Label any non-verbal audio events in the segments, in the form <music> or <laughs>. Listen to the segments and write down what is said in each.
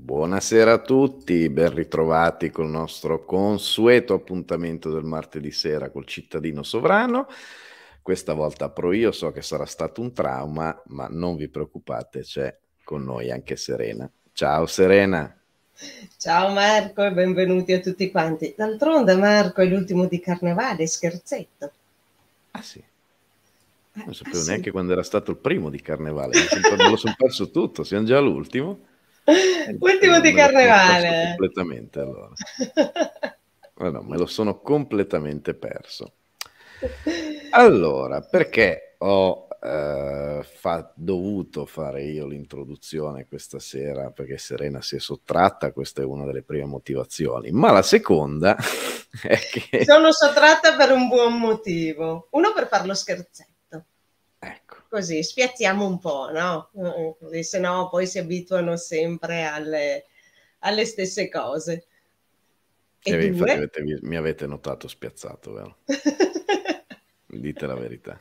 Buonasera a tutti, ben ritrovati col nostro consueto appuntamento del martedì sera col cittadino sovrano. Questa volta pro io, so che sarà stato un trauma, ma non vi preoccupate, c'è con noi anche Serena. Ciao Serena. Ciao Marco e benvenuti a tutti quanti. D'altronde Marco è l'ultimo di carnevale, scherzetto. Ah sì. Ah, non sapevo ah, neanche sì. quando era stato il primo di carnevale, me lo sono perso tutto, siamo già all'ultimo. Ultimo di eh, carnevale. Completamente allora. No, <laughs> no, me lo sono completamente perso. Allora, perché ho eh, fa, dovuto fare io l'introduzione questa sera perché Serena si è sottratta, questa è una delle prime motivazioni, ma la seconda <laughs> è che... Sono sottratta per un buon motivo, uno per farlo scherzetto così spiazziamo un po', no? Così, se no poi si abituano sempre alle, alle stesse cose. E eh, infatti avete, mi avete notato spiazzato, vero? <laughs> Dite la verità.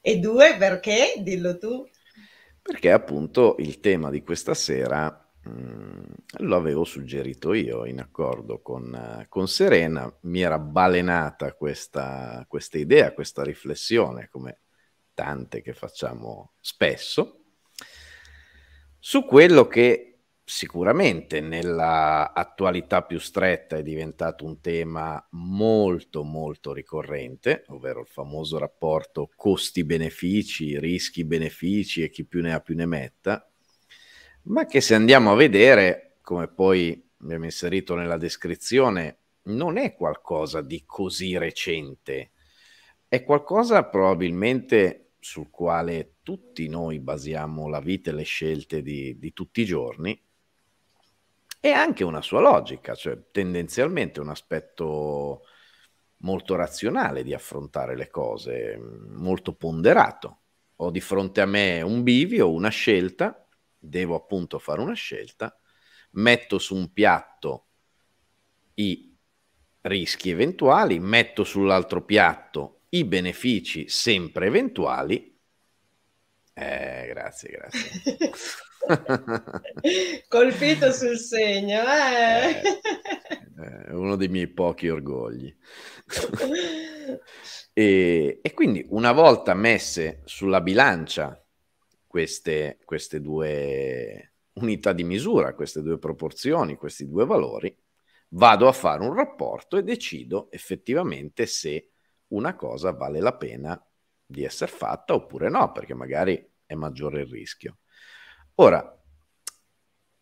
e due, perché? Dillo tu. Perché appunto il tema di questa sera mm, lo avevo suggerito io in accordo con, eh, con Serena, mi era balenata questa, questa, idea, questa riflessione, come tante che facciamo spesso, su quello che sicuramente nella attualità più stretta è diventato un tema molto molto ricorrente, ovvero il famoso rapporto costi-benefici, rischi-benefici e chi più ne ha più ne metta, ma che se andiamo a vedere, come poi abbiamo inserito nella descrizione, non è qualcosa di così recente, è qualcosa probabilmente sul quale tutti noi basiamo la vita e le scelte di, di tutti i giorni, e anche una sua logica, cioè tendenzialmente un aspetto molto razionale di affrontare le cose, molto ponderato. Ho di fronte a me un bivio, una scelta, devo appunto fare una scelta, metto su un piatto i rischi eventuali, metto sull'altro piatto i benefici sempre eventuali. Eh, grazie, grazie. <laughs> Colpito sul segno, eh. eh. Eh, uno dei miei pochi orgogli. <laughs> e, e, quindi una volta messe sulla bilancia queste, queste due unità di misura, queste due proporzioni, questi due valori, vado a fare un rapporto e decido effettivamente se una cosa vale la pena di essere fatta oppure no, perché magari è maggiore il rischio. Ora,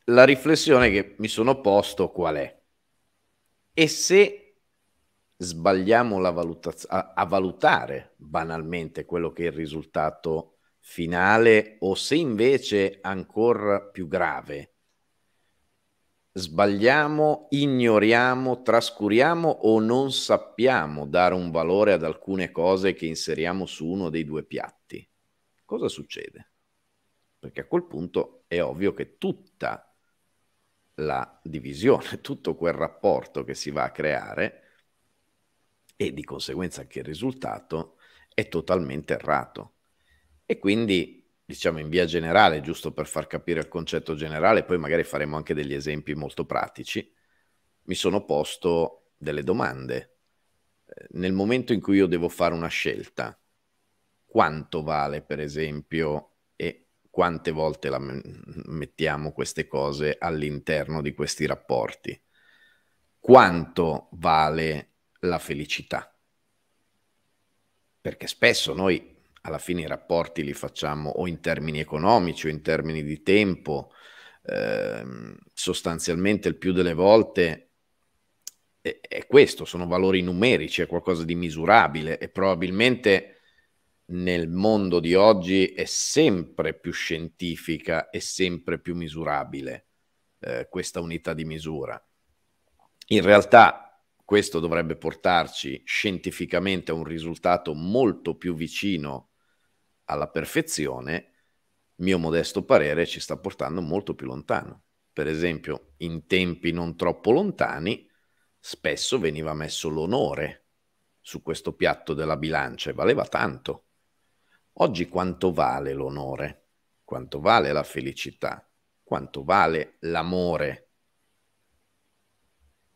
la riflessione che mi sono posto qual è? E se sbagliamo la valutaz- a, a valutare banalmente quello che è il risultato finale o se invece ancora più grave sbagliamo, ignoriamo, trascuriamo o non sappiamo dare un valore ad alcune cose che inseriamo su uno dei due piatti, cosa succede? Perché a quel punto è ovvio che tutta la divisione, <laughs> tutto quel rapporto che si va a creare e di conseguenza anche il risultato è totalmente errato. E quindi diciamo in via generale, giusto per far capire il concetto generale, poi magari faremo anche degli esempi molto pratici, mi sono posto delle domande. Eh, nel momento in cui io devo fare una scelta, quanto vale per esempio e quante volte la mettiamo queste cose all'interno di questi rapporti? Quanto vale la felicità? Perché spesso noi alla fine i rapporti li facciamo o in termini economici o in termini di tempo. Eh, sostanzialmente il più delle volte è, è, questo, sono valori numerici, è qualcosa di misurabile e probabilmente nel mondo di oggi è sempre più scientifica e sempre più misurabile eh, questa unità di misura. In realtà questo dovrebbe portarci scientificamente a un risultato molto più vicino alla perfezione, mio modesto parere, ci sta portando molto più lontano. Per esempio, in tempi non troppo lontani, spesso veniva messo l'onore su questo piatto della bilancia e valeva tanto. Oggi quanto vale l'onore? Quanto vale la felicità? Quanto vale l'amore?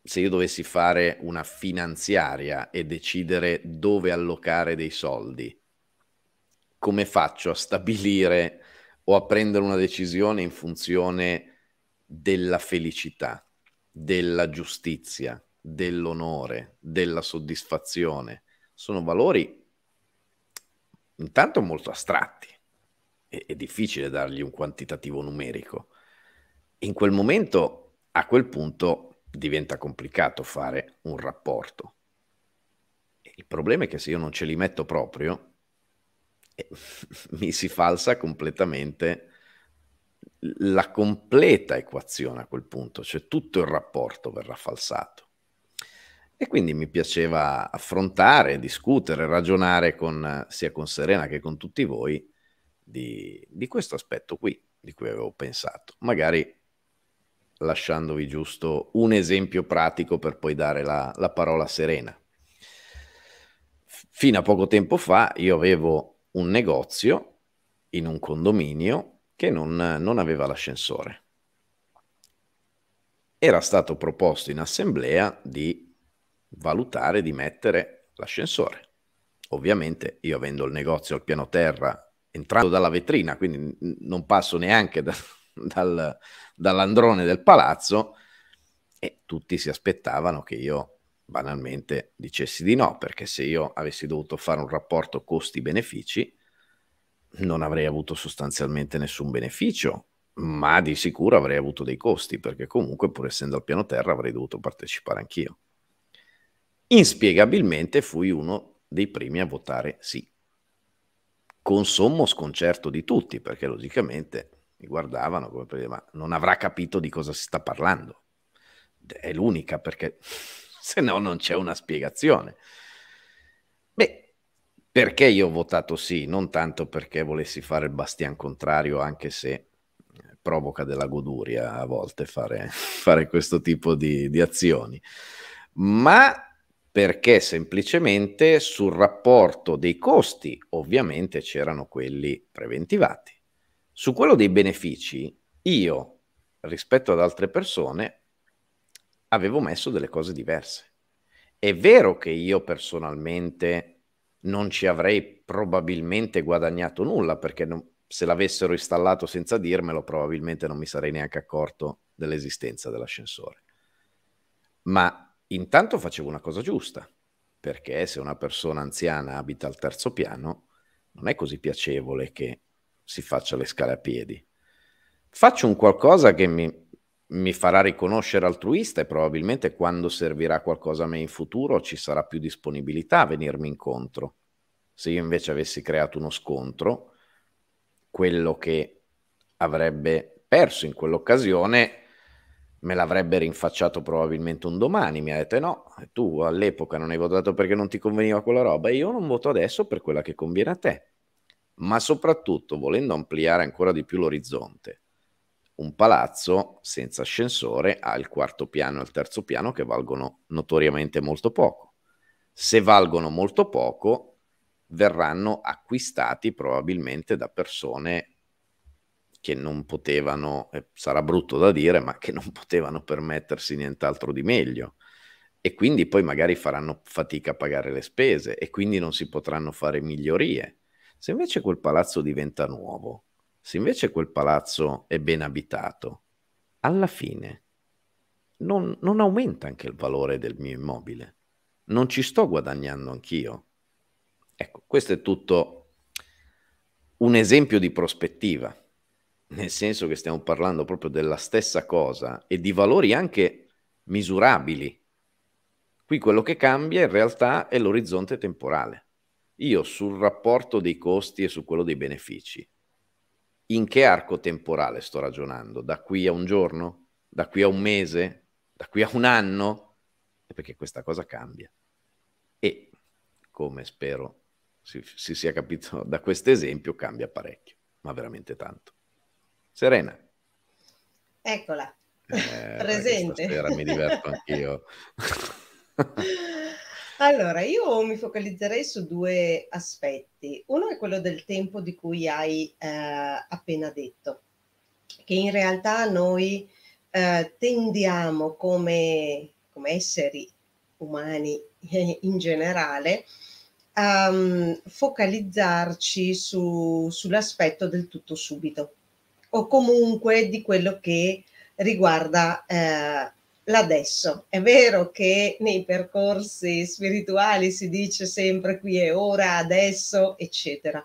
Se io dovessi fare una finanziaria e decidere dove allocare dei soldi, come faccio a stabilire o a prendere una decisione in funzione della felicità, della giustizia, dell'onore, della soddisfazione. Sono valori intanto molto astratti, è, è difficile dargli un quantitativo numerico. In quel momento, a quel punto, diventa complicato fare un rapporto. Il problema è che se io non ce li metto proprio, <laughs> mi si falsa completamente la completa equazione a quel punto, cioè tutto il rapporto verrà falsato. E quindi mi piaceva affrontare, discutere, ragionare con, sia con Serena che con tutti voi di, di questo aspetto qui di cui avevo pensato, magari lasciandovi giusto un esempio pratico per poi dare la, la parola a Serena. Fino a poco tempo fa io avevo un negozio in un condominio che non, non aveva l'ascensore. Era stato proposto in assemblea di valutare di mettere l'ascensore. Ovviamente io avendo il negozio al piano terra, entrando dalla vetrina, quindi non passo neanche da, <laughs> dal, dall'androne del palazzo, e tutti si aspettavano che io banalmente dicessi di no, perché se io avessi dovuto fare un rapporto costi-benefici, non avrei avuto sostanzialmente nessun beneficio, ma di sicuro avrei avuto dei costi, perché comunque pur essendo al piano terra avrei dovuto partecipare anch'io. Inspiegabilmente fui uno dei primi a votare sì, con sommo sconcerto di tutti, perché logicamente mi guardavano come per dire, ma non avrà capito di cosa si sta parlando. È l'unica perché se no non c'è una spiegazione. Beh, perché io ho votato sì? Non tanto perché volessi fare il bastian contrario, anche se eh, provoca della goduria a volte fare, <laughs> fare questo tipo di, di azioni, ma perché semplicemente sul rapporto dei costi ovviamente c'erano quelli preventivati. Su quello dei benefici, io rispetto ad altre persone avevo messo delle cose diverse. È vero che io personalmente non ci avrei probabilmente guadagnato nulla perché non, se l'avessero installato senza dirmelo probabilmente non mi sarei neanche accorto dell'esistenza dell'ascensore. Ma intanto facevo una cosa giusta, perché se una persona anziana abita al terzo piano non è così piacevole che si faccia le scale a piedi. Faccio un qualcosa che mi mi farà riconoscere altruista e probabilmente quando servirà qualcosa a me in futuro ci sarà più disponibilità a venirmi incontro. Se io invece avessi creato uno scontro, quello che avrebbe perso in quell'occasione me l'avrebbe rinfacciato probabilmente un domani, mi ha detto eh no, tu all'epoca non hai votato perché non ti conveniva quella roba io non voto adesso per quella che conviene a te. Ma soprattutto, volendo ampliare ancora di più l'orizzonte, un palazzo senza ascensore al quarto piano e al terzo piano che valgono notoriamente molto poco. Se valgono molto poco, verranno acquistati probabilmente da persone che non potevano, eh, sarà brutto da dire, ma che non potevano permettersi nient'altro di meglio. E quindi poi magari faranno fatica a pagare le spese e quindi non si potranno fare migliorie. Se invece quel palazzo diventa nuovo, se invece quel palazzo è ben abitato, alla fine non, non aumenta anche il valore del mio immobile. Non ci sto guadagnando anch'io. Ecco, questo è tutto un esempio di prospettiva, nel senso che stiamo parlando proprio della stessa cosa e di valori anche misurabili. Qui quello che cambia in realtà è l'orizzonte temporale. Io sul rapporto dei costi e su quello dei benefici in che arco temporale sto ragionando? Da qui a un giorno? Da qui a un mese? Da qui a un anno? Perché questa cosa cambia. E, come spero si, si sia capito da questo esempio, cambia parecchio, ma veramente tanto. Serena. Eccola. Eh, <laughs> Presente. Stasera mi diverto anch'io. <laughs> Allora, io mi focalizzerei su due aspetti. Uno è quello del tempo di cui hai eh, appena detto, che in realtà noi eh, tendiamo come, come, esseri umani <laughs> in generale a um, ehm, focalizzarci su, sull'aspetto del tutto subito o comunque di quello che riguarda eh, l'adesso. È vero che nei percorsi spirituali si dice sempre qui è ora, adesso, eccetera,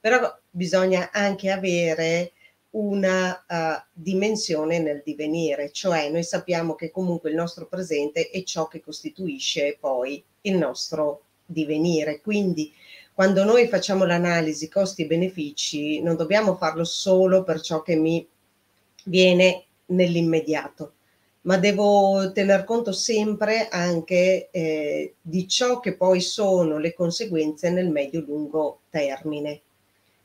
però bisogna anche avere una uh, dimensione nel divenire, cioè noi sappiamo che comunque il nostro presente è ciò che costituisce poi il nostro divenire. Quindi quando noi facciamo l'analisi costi e benefici non dobbiamo farlo solo per ciò che mi viene nell'immediato, ma devo tener conto sempre anche eh, di ciò che poi sono le conseguenze nel medio-lungo termine.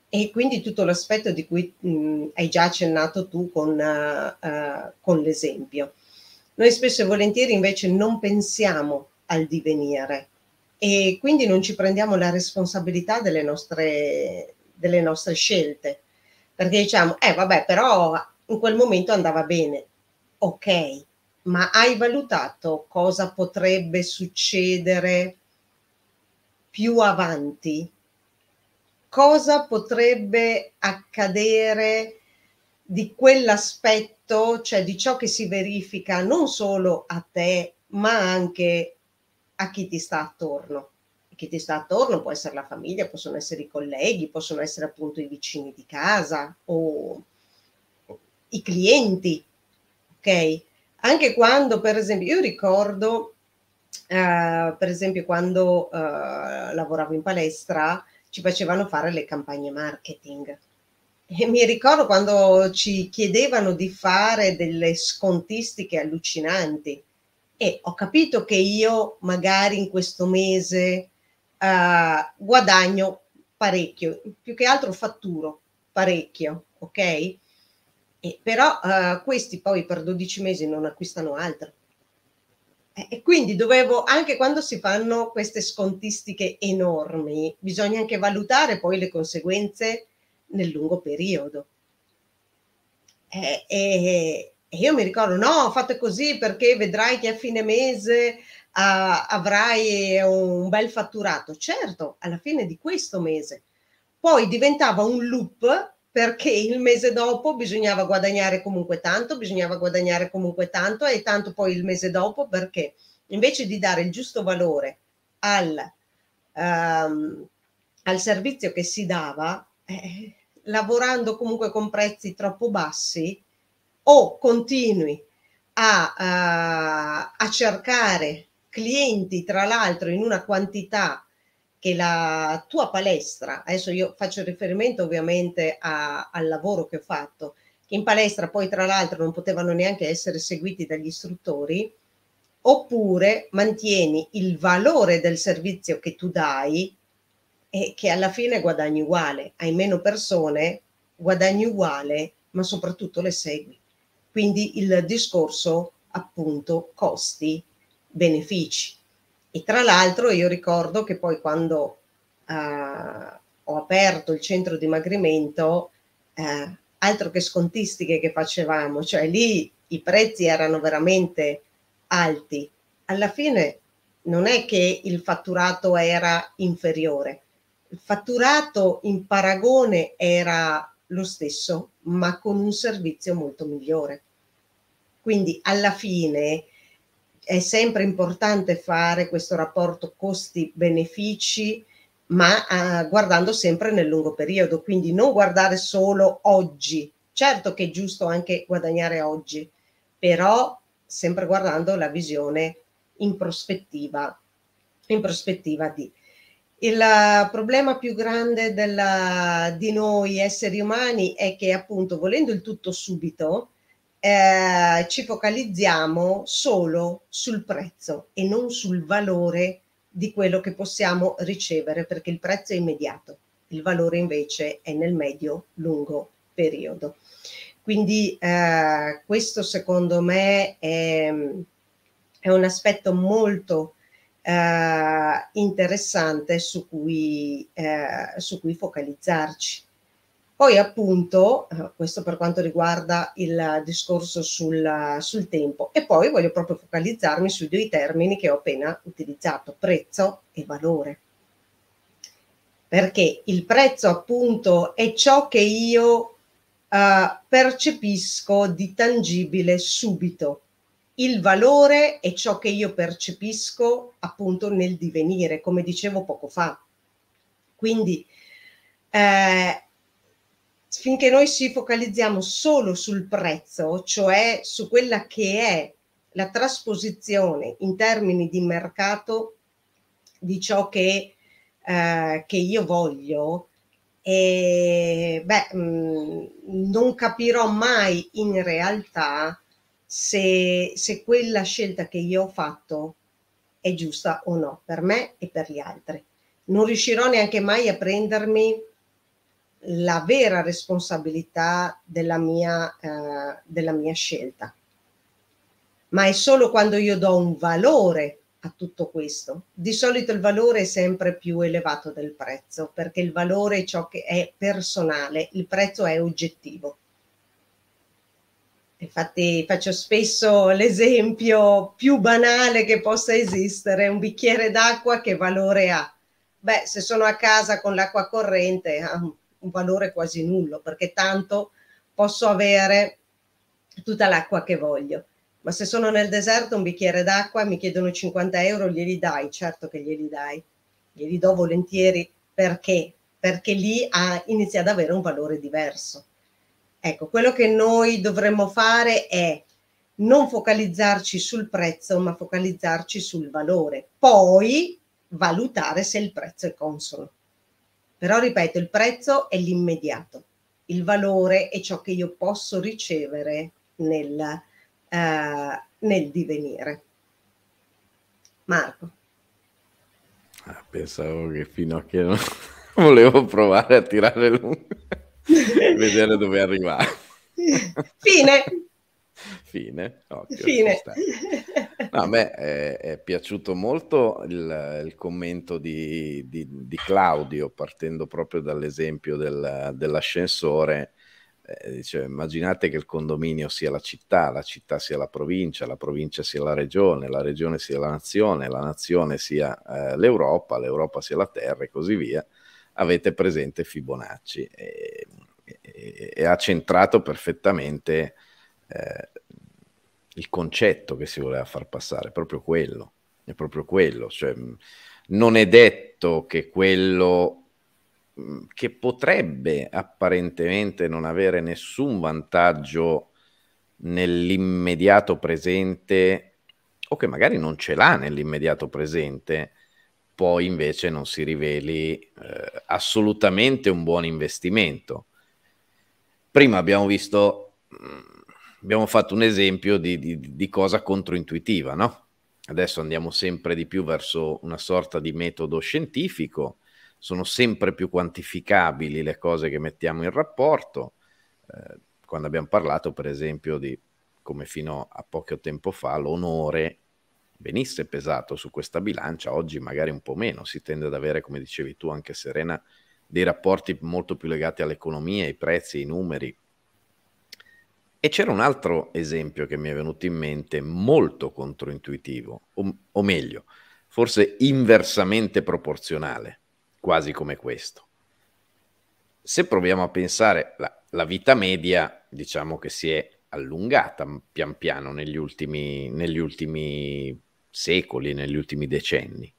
E quindi tutto l'aspetto di cui mh, hai già accennato tu con, uh, uh, con l'esempio. Noi spesso e volentieri invece non pensiamo al divenire e quindi non ci prendiamo la responsabilità delle nostre, delle nostre scelte, perché diciamo, eh vabbè, però in quel momento andava bene, ok, ma hai valutato cosa potrebbe succedere più avanti? Cosa potrebbe accadere di quell'aspetto, cioè di ciò che si verifica non solo a te, ma anche a chi ti sta attorno? chi ti sta attorno può essere la famiglia, possono essere i colleghi, possono essere appunto i vicini di casa o i clienti, ok? Anche quando, per esempio, io ricordo, eh, per esempio, quando eh, lavoravo in palestra, ci facevano fare le campagne marketing. E mi ricordo quando ci chiedevano di fare delle scontistiche allucinanti e ho capito che io magari in questo mese eh, guadagno parecchio, più che altro fatturo parecchio, ok? E però eh, questi poi per 12 mesi non acquistano altro. Eh, e quindi dovevo, anche quando si fanno queste scontistiche enormi, bisogna anche valutare poi le conseguenze nel lungo periodo. E, eh, e, e io mi ricordo, no, fate così perché vedrai che a fine mese ah, avrai un bel fatturato. Certo, alla fine di questo mese. Poi diventava un loop perché il mese dopo bisognava guadagnare comunque tanto, bisognava guadagnare comunque tanto e tanto poi il mese dopo perché invece di dare il giusto valore al, um, al servizio che si dava, eh, lavorando comunque con prezzi troppo bassi o continui a, uh, a cercare clienti tra l'altro in una quantità che la tua palestra, adesso io faccio riferimento ovviamente a, al lavoro che ho fatto, che in palestra poi tra l'altro non potevano neanche essere seguiti dagli istruttori, oppure mantieni il valore del servizio che tu dai e che alla fine guadagni uguale, hai meno persone, guadagni uguale, ma soprattutto le segui. Quindi il discorso appunto costi benefici. E tra l'altro io ricordo che poi quando eh, ho aperto il centro dimagrimento, eh, altro che scontistiche che facevamo, cioè lì i prezzi erano veramente alti. Alla fine non è che il fatturato era inferiore, il fatturato in paragone era lo stesso, ma con un servizio molto migliore. Quindi alla fine è sempre importante fare questo rapporto costi-benefici, ma eh, guardando sempre nel lungo periodo, quindi non guardare solo oggi. Certo che è giusto anche guadagnare oggi, però sempre guardando la visione in prospettiva, in prospettiva di. Il eh, problema più grande della, di noi esseri umani è che appunto volendo il tutto subito, eh, ci focalizziamo solo sul prezzo e non sul valore di quello che possiamo ricevere, perché il prezzo è immediato, il valore invece è nel medio-lungo periodo. Quindi eh, questo secondo me è, è un aspetto molto eh, interessante su cui, eh, su cui focalizzarci. Poi appunto, eh, questo per quanto riguarda il discorso sul, sul tempo, e poi voglio proprio focalizzarmi sui due termini che ho appena utilizzato, prezzo e valore. Perché il prezzo appunto è ciò che io Uh, percepisco di tangibile subito. Il valore è ciò che io percepisco appunto nel divenire, come dicevo poco fa. Quindi eh, finché noi ci focalizziamo solo sul prezzo, cioè su quella che è la trasposizione in termini di mercato di ciò che, eh, che io voglio, e, beh, mh, mm, non capirò mai in realtà se, se quella scelta che io ho fatto è giusta o no per me e per gli altri. Non riuscirò neanche mai a prendermi la vera responsabilità della mia, eh, della mia scelta. Ma è solo quando io do un valore a tutto questo. Di solito il valore è sempre più elevato del prezzo, perché il valore è ciò che è personale, il prezzo è oggettivo. Infatti faccio spesso l'esempio più banale che possa esistere, un bicchiere d'acqua che valore ha? Beh, se sono a casa con l'acqua corrente ha ah, un un valore quasi nullo perché tanto posso avere tutta l'acqua che voglio. Ma se sono nel deserto un bicchiere d'acqua mi chiedono 50 euro, glieli dai? Certo che glieli dai, glieli do volentieri perché? Perché lì ha, ah, inizia ad avere un valore diverso. Ecco, quello che noi dovremmo fare è non focalizzarci sul prezzo, ma focalizzarci sul valore. Poi valutare se il prezzo è consono. Però ripeto, il prezzo è l'immediato, il valore è ciò che io posso ricevere nel, eh, nel divenire. Marco. Ah, pensavo che fino a che non <laughs> volevo provare a tirare lungo, <laughs> vedere dove arrivare. Fine. Fine. Occhio, Fine. No, a me è, è piaciuto molto il, il commento di, di, di, Claudio, partendo proprio dall'esempio del, dell'ascensore. Eh, dice, immaginate che il condominio sia la città, la città sia la provincia, la provincia sia la regione, la regione sia la nazione, la nazione sia eh, l'Europa, l'Europa sia la terra e così via. Avete presente Fibonacci e, e, e ha centrato perfettamente eh, il concetto che si voleva far passare, è proprio quello, è proprio quello, cioè, non è detto che quello che potrebbe apparentemente non avere nessun vantaggio nell'immediato presente o che magari non ce l'ha nell'immediato presente, poi invece non si riveli eh, assolutamente un buon investimento. Prima abbiamo visto mh, abbiamo fatto un esempio di, di, di cosa controintuitiva, no? Adesso andiamo sempre di più verso una sorta di metodo scientifico, sono sempre più quantificabili le cose che mettiamo in rapporto. Eh, quando abbiamo parlato, per esempio, di come fino a poco tempo fa l'onore venisse pesato su questa bilancia, oggi magari un po' meno, si tende ad avere, come dicevi tu anche Serena, dei rapporti molto più legati all'economia, ai prezzi, ai numeri, e c'era un altro esempio che mi è venuto in mente, molto controintuitivo, o, o meglio, forse inversamente proporzionale, quasi come questo. Se proviamo a pensare, la, la vita media diciamo che si è allungata pian piano negli ultimi, negli ultimi secoli, negli ultimi decenni.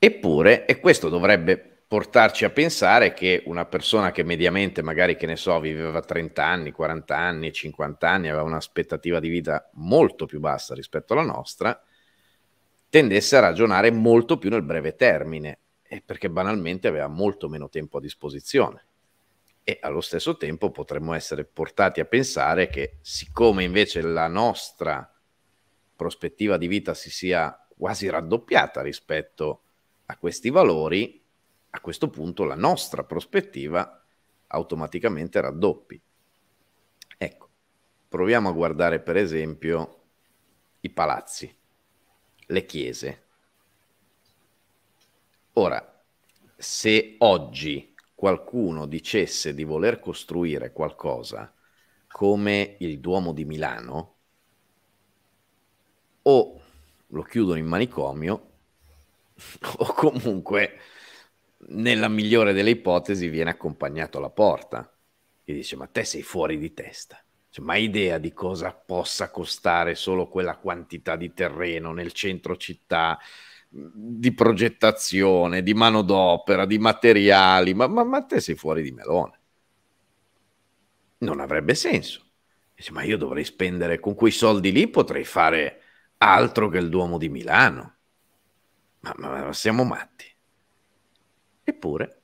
Eppure, e questo dovrebbe portarci a pensare che una persona che mediamente magari, che ne so, viveva 30 anni, 40 anni, 50 anni, aveva un'aspettativa di vita molto più bassa rispetto alla nostra, tendesse a ragionare molto più nel breve termine, perché banalmente aveva molto meno tempo a disposizione. E allo stesso tempo potremmo essere portati a pensare che siccome invece la nostra prospettiva di vita si sia quasi raddoppiata rispetto a questi valori, a questo punto la nostra prospettiva automaticamente raddoppi. Ecco, proviamo a guardare per esempio i palazzi, le chiese. Ora, se oggi qualcuno dicesse di voler costruire qualcosa come il Duomo di Milano, o lo chiudono in manicomio, <laughs> o comunque nella migliore delle ipotesi viene accompagnato alla porta e dice ma te sei fuori di testa cioè, ma hai idea di cosa possa costare solo quella quantità di terreno nel centro città di progettazione di manodopera di materiali ma, ma, ma te sei fuori di melone non avrebbe senso dice ma io dovrei spendere con quei soldi lì potrei fare altro che il Duomo di Milano ma, ma, ma siamo matti Eppure,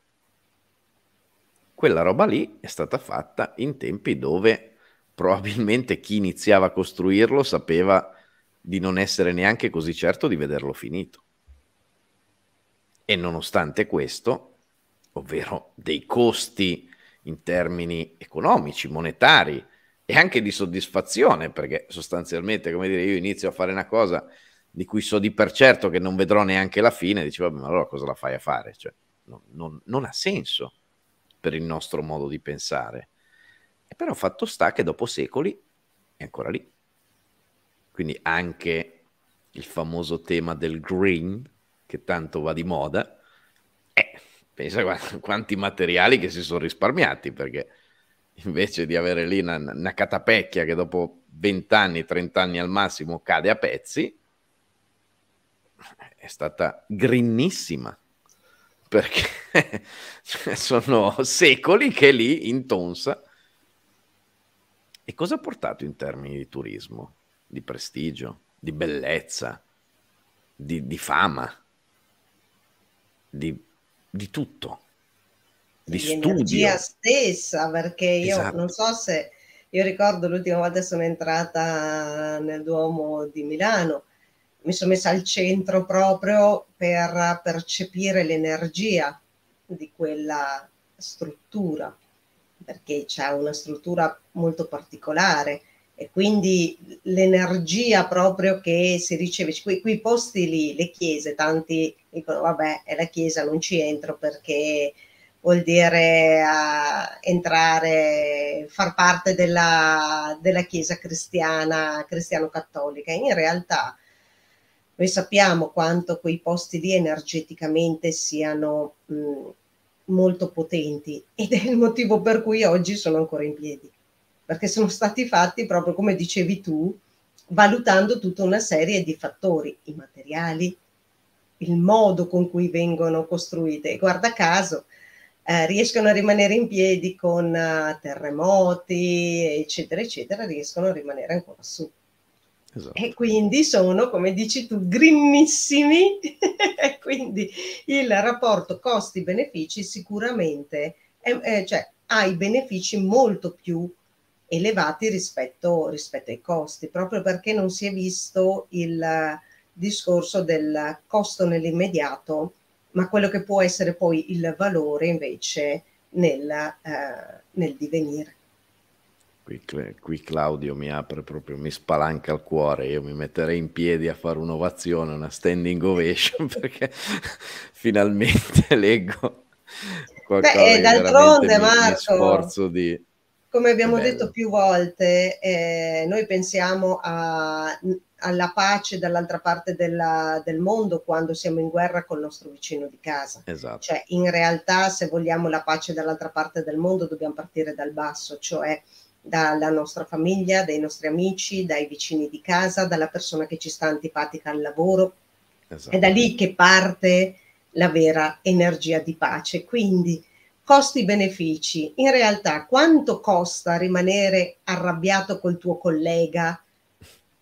quella roba lì è stata fatta in tempi dove probabilmente chi iniziava a costruirlo sapeva di non essere neanche così certo di vederlo finito. E nonostante questo, ovvero dei costi in termini economici, monetari e anche di soddisfazione, perché sostanzialmente, come dire, io inizio a fare una cosa di cui so di per certo che non vedrò neanche la fine, dicevo, ma allora cosa la fai a fare? Cioè, non, non, non ha senso per il nostro modo di pensare. E però fatto sta che dopo secoli è ancora lì. Quindi anche il famoso tema del green, che tanto va di moda, eh, pensa a <laughs> quanti materiali che si sono risparmiati, perché invece di avere lì una, una catapecchia che dopo 20 anni, 30 anni al massimo cade a pezzi, è stata greenissima perché <laughs> sono secoli che lì in Tonsa. E cosa ha portato in termini di turismo, di prestigio, di bellezza, di, di fama, di, di tutto, di, di studio? L'energia stessa, perché io esatto. non so se... Io ricordo l'ultima volta che sono entrata nel Duomo di Milano, mi sono messa al centro proprio per percepire l'energia di quella struttura, perché c'è una struttura molto particolare e quindi l'energia proprio che si riceve, quei, qui posti lì, le chiese, tanti dicono vabbè è la chiesa, non ci entro perché vuol dire uh, entrare, far parte della, della chiesa cristiana, cristiano-cattolica. In realtà noi sappiamo quanto quei posti lì energeticamente siano mh, molto potenti <laughs> ed è il motivo per cui oggi sono ancora in piedi, perché sono stati fatti proprio come dicevi tu, valutando tutta una serie di fattori, i materiali, il modo con cui vengono costruite. E guarda caso, eh, riescono a rimanere in piedi con uh, terremoti, eccetera, eccetera, riescono a rimanere ancora su. Esatto. E quindi sono, come dici tu, grimmissimi, <laughs> e quindi il rapporto costi-benefici sicuramente è, è, cioè, ha i benefici molto più elevati rispetto, rispetto, ai costi, proprio perché non si è visto il discorso del costo nell'immediato, ma quello che può essere poi il valore invece nel, eh, nel divenire. Qui, qui, Claudio mi apre proprio, mi spalanca il cuore, io mi metterei in piedi a fare un'ovazione, una standing ovation <laughs> perché finalmente <laughs> leggo qualcosa Beh, eh, d'altronde, Marco, mi di... Come abbiamo detto più volte, eh, noi pensiamo a, alla pace dall'altra parte della, del mondo quando siamo in guerra con il nostro vicino di casa. Esatto. Cioè, in realtà, se vogliamo la pace dall'altra parte del mondo, dobbiamo partire dal basso, cioè dalla nostra famiglia, dai nostri amici, dai vicini di casa, dalla persona che ci sta antipatica al lavoro. Esatto. È da esatto. lì che parte la vera energia di pace. Quindi costi-benefici. In realtà quanto costa rimanere arrabbiato col tuo collega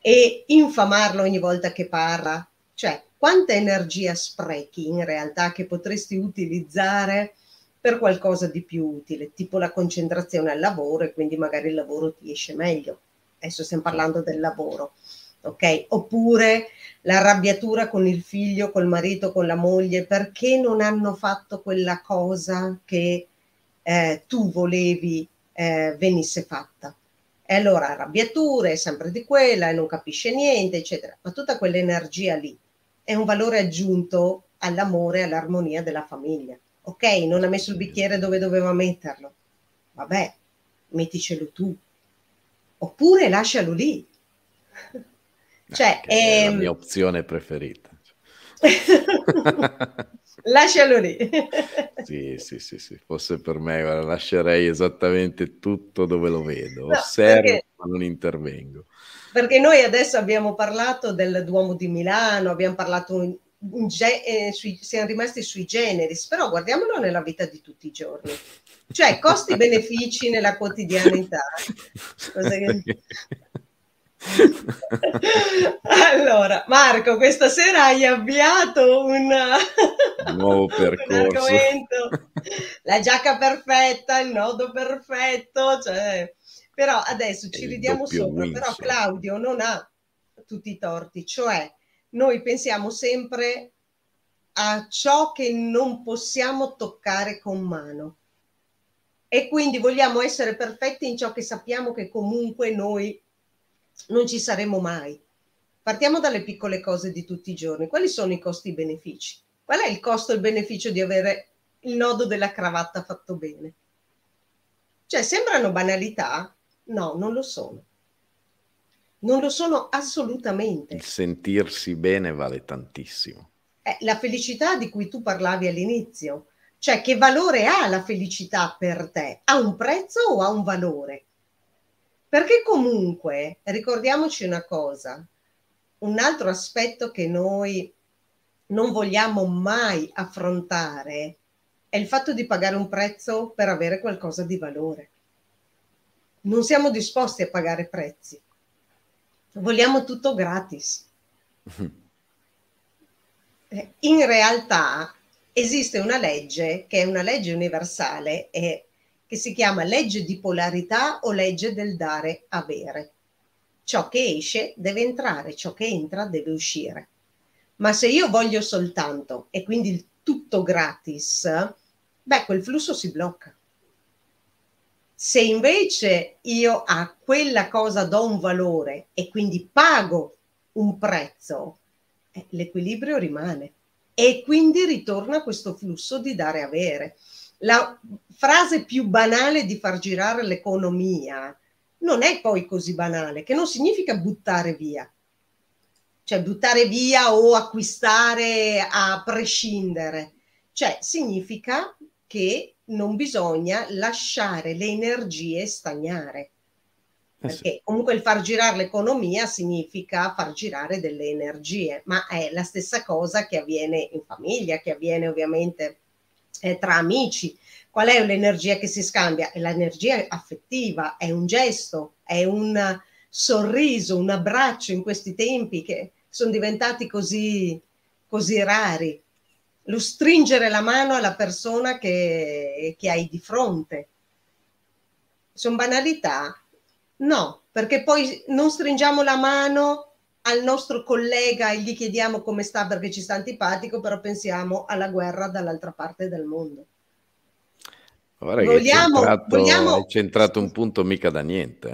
e infamarlo ogni volta che parla? Cioè, quanta energia sprechi in realtà che potresti utilizzare per qualcosa di più utile, tipo la concentrazione al lavoro e quindi magari il lavoro ti esce meglio. Adesso stiamo parlando del lavoro, ok? Oppure l'arrabbiatura con il figlio, col marito, con la moglie, perché non hanno fatto quella cosa che eh, tu volevi eh, venisse fatta. E allora arrabbiatura è sempre di quella e non capisce niente, eccetera. Ma tutta quell'energia lì è un valore aggiunto all'amore e all'armonia della famiglia. Ok, non ha messo il bicchiere dove doveva metterlo. Vabbè, metticelo tu. Oppure lascialo lì. cioè, è la ehm, mia opzione preferita. <laughs> lascialo lì. sì, sì, sì, sì, fosse per me, guarda, lascerei esattamente tutto dove lo vedo, no, osservo perché... ma non intervengo. Perché noi adesso abbiamo parlato del Duomo di Milano, abbiamo parlato eh, sui, siamo rimasti sui generis, però guardiamolo nella vita di tutti i giorni. Cioè, costi-benefici nella quotidianità. Che... allora, Marco, questa sera hai avviato un, nuovo <laughs> percorso. Un La giacca perfetta, il nodo perfetto, cioè... però adesso ci ridiamo sopra, però Claudio non ha tutti i torti, cioè noi pensiamo sempre a ciò che non possiamo toccare con mano e quindi vogliamo essere perfetti in ciò che sappiamo che comunque noi non ci saremo mai. Partiamo dalle piccole cose di tutti i giorni. Quali sono i costi e i benefici? Qual è il costo e il beneficio di avere il nodo della cravatta fatto bene? Cioè, sembrano banalità? No, non lo sono non lo sono assolutamente. Il sentirsi bene vale tantissimo. Eh, la felicità di cui tu parlavi all'inizio, cioè che valore ha la felicità per te? Ha un prezzo o ha un valore? Perché comunque, ricordiamoci una cosa, un altro aspetto che noi non vogliamo mai affrontare è il fatto di pagare un prezzo per avere qualcosa di valore. Non siamo disposti a pagare prezzi vogliamo tutto gratis. Mhm. Eh, in realtà esiste una legge che è una legge universale e che si chiama legge di polarità o legge del dare-avere. Ciò che esce deve entrare, ciò che entra deve uscire. Ma se io voglio soltanto e quindi il tutto gratis, beh, quel flusso si blocca. Se invece io a quella cosa do un valore e quindi pago un prezzo, eh, l'equilibrio rimane e quindi ritorna questo flusso di dare e avere. La frase più banale di far girare l'economia non è poi così banale, che non significa buttare via, cioè buttare via o acquistare a prescindere, cioè significa che non bisogna lasciare le energie stagnare. Eh Perché comunque il far girare l'economia significa far girare delle energie, ma è la stessa cosa che avviene in famiglia, che avviene ovviamente eh, tra amici. Qual è l'energia che si scambia? È l'energia affettiva, è un gesto, è un sorriso, un abbraccio in questi tempi che sono diventati così, così rari lo stringere la mano alla persona che, che hai di fronte. Sono banalità? No, perché poi non stringiamo la mano al nostro collega e gli chiediamo come sta perché ci sta antipatico, però pensiamo alla guerra dall'altra parte del mondo. Guarda vogliamo, è centrato, vogliamo... È centrato un punto mica da niente.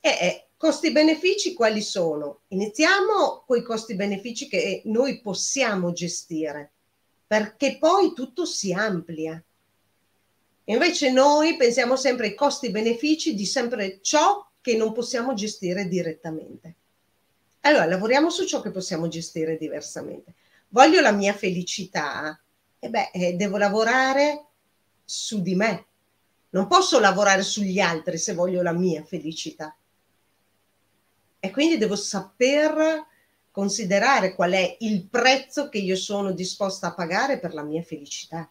Eh? Eh, eh, costi-benefici quali sono? Iniziamo con i costi-benefici che noi possiamo gestire perché poi tutto si amplia. Invece noi pensiamo sempre ai costi-benefici di sempre ciò che non possiamo gestire direttamente. Allora, lavoriamo su ciò che possiamo gestire diversamente. Voglio la mia felicità, e beh, eh, devo lavorare su di me. Non posso lavorare sugli altri se voglio la mia felicità. E quindi devo saper considerare qual è il prezzo che io sono disposta a pagare per la mia felicità.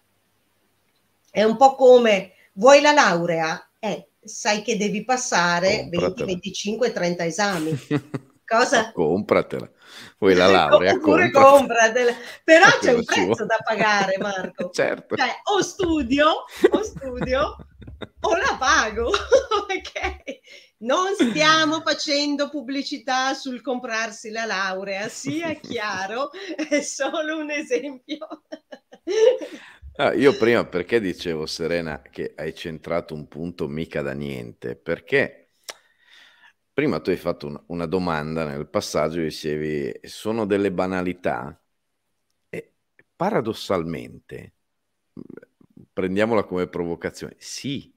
È un po' come vuoi la laurea? Eh, sai che devi passare Compratela. 20, 25, 30 esami. <laughs> Cosa? Ah, compratela. Vuoi la laurea? <laughs> Oppure compratela. Però <laughs> c'è un prezzo da pagare, Marco. certo. Cioè, o studio, o studio, o la pago. ok? Non stiamo facendo pubblicità sul comprarsi la laurea, sia chiaro, <laughs> è solo un esempio. Ah, io prima perché dicevo Serena che hai centrato un punto mica da niente, perché prima tu hai fatto un, una domanda nel passaggio, dicevi sono delle banalità e paradossalmente, prendiamola come provocazione, sì,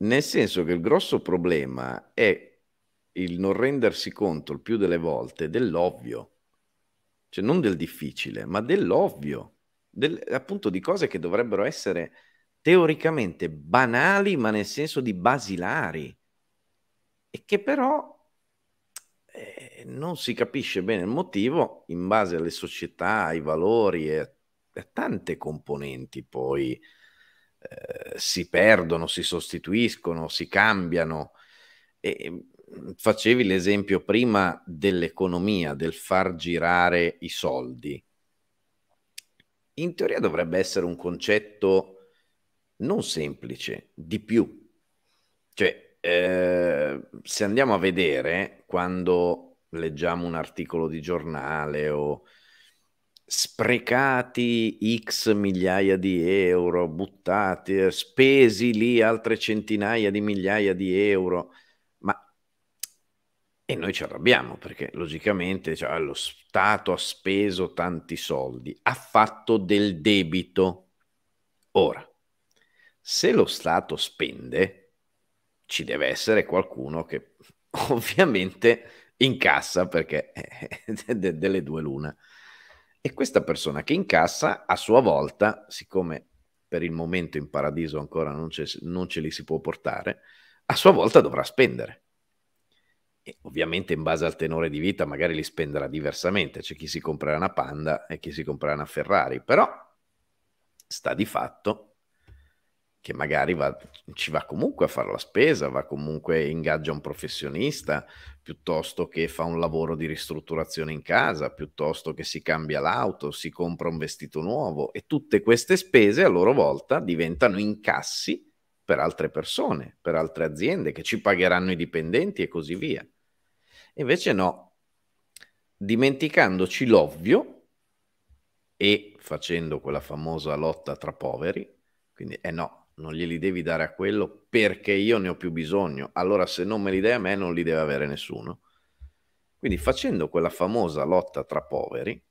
nel senso che il grosso problema è il non rendersi conto il più delle volte dell'ovvio, cioè non del difficile, ma dell'ovvio, del, appunto di cose che dovrebbero essere teoricamente banali, ma nel senso di basilari, e che però eh, non si capisce bene il motivo in base alle società, ai valori e a, a tante componenti poi eh, si perdono, si sostituiscono, si cambiano. E, mm, facevi l'esempio prima dell'economia, del far girare i soldi. In teoria dovrebbe essere un concetto non semplice, di più. Cioè, eh, se andiamo a vedere quando leggiamo un articolo di giornale o sprecati x migliaia di euro, buttati, eh, spesi lì altre centinaia di migliaia di euro, ma e noi ci arrabbiamo perché logicamente cioè, lo Stato ha speso tanti soldi, ha fatto del debito. Ora, se lo Stato spende, ci deve essere qualcuno che <laughs> ovviamente incassa perché è eh, <laughs> delle due l'una. E questa persona che incassa, a sua volta, siccome per il momento in paradiso ancora non, non ce li si può portare, a sua volta dovrà spendere. E ovviamente in base al tenore di vita magari li spenderà diversamente, c'è chi si comprerà una Panda e chi si comprerà una Ferrari, però sta di fatto che magari va, ci va comunque a fare la spesa, va comunque ingaggia un professionista, piuttosto che fa un lavoro di ristrutturazione in casa, piuttosto che si cambia l'auto, si compra un vestito nuovo e tutte queste spese a loro volta diventano incassi per altre persone, per altre aziende che ci pagheranno i dipendenti e così via. Invece no, dimenticandoci l'ovvio e facendo quella famosa lotta tra poveri, quindi eh no, non glieli devi dare a quello perché io ne ho più bisogno. Allora se non me li dai a me non li deve avere nessuno. Quindi facendo quella famosa lotta tra poveri,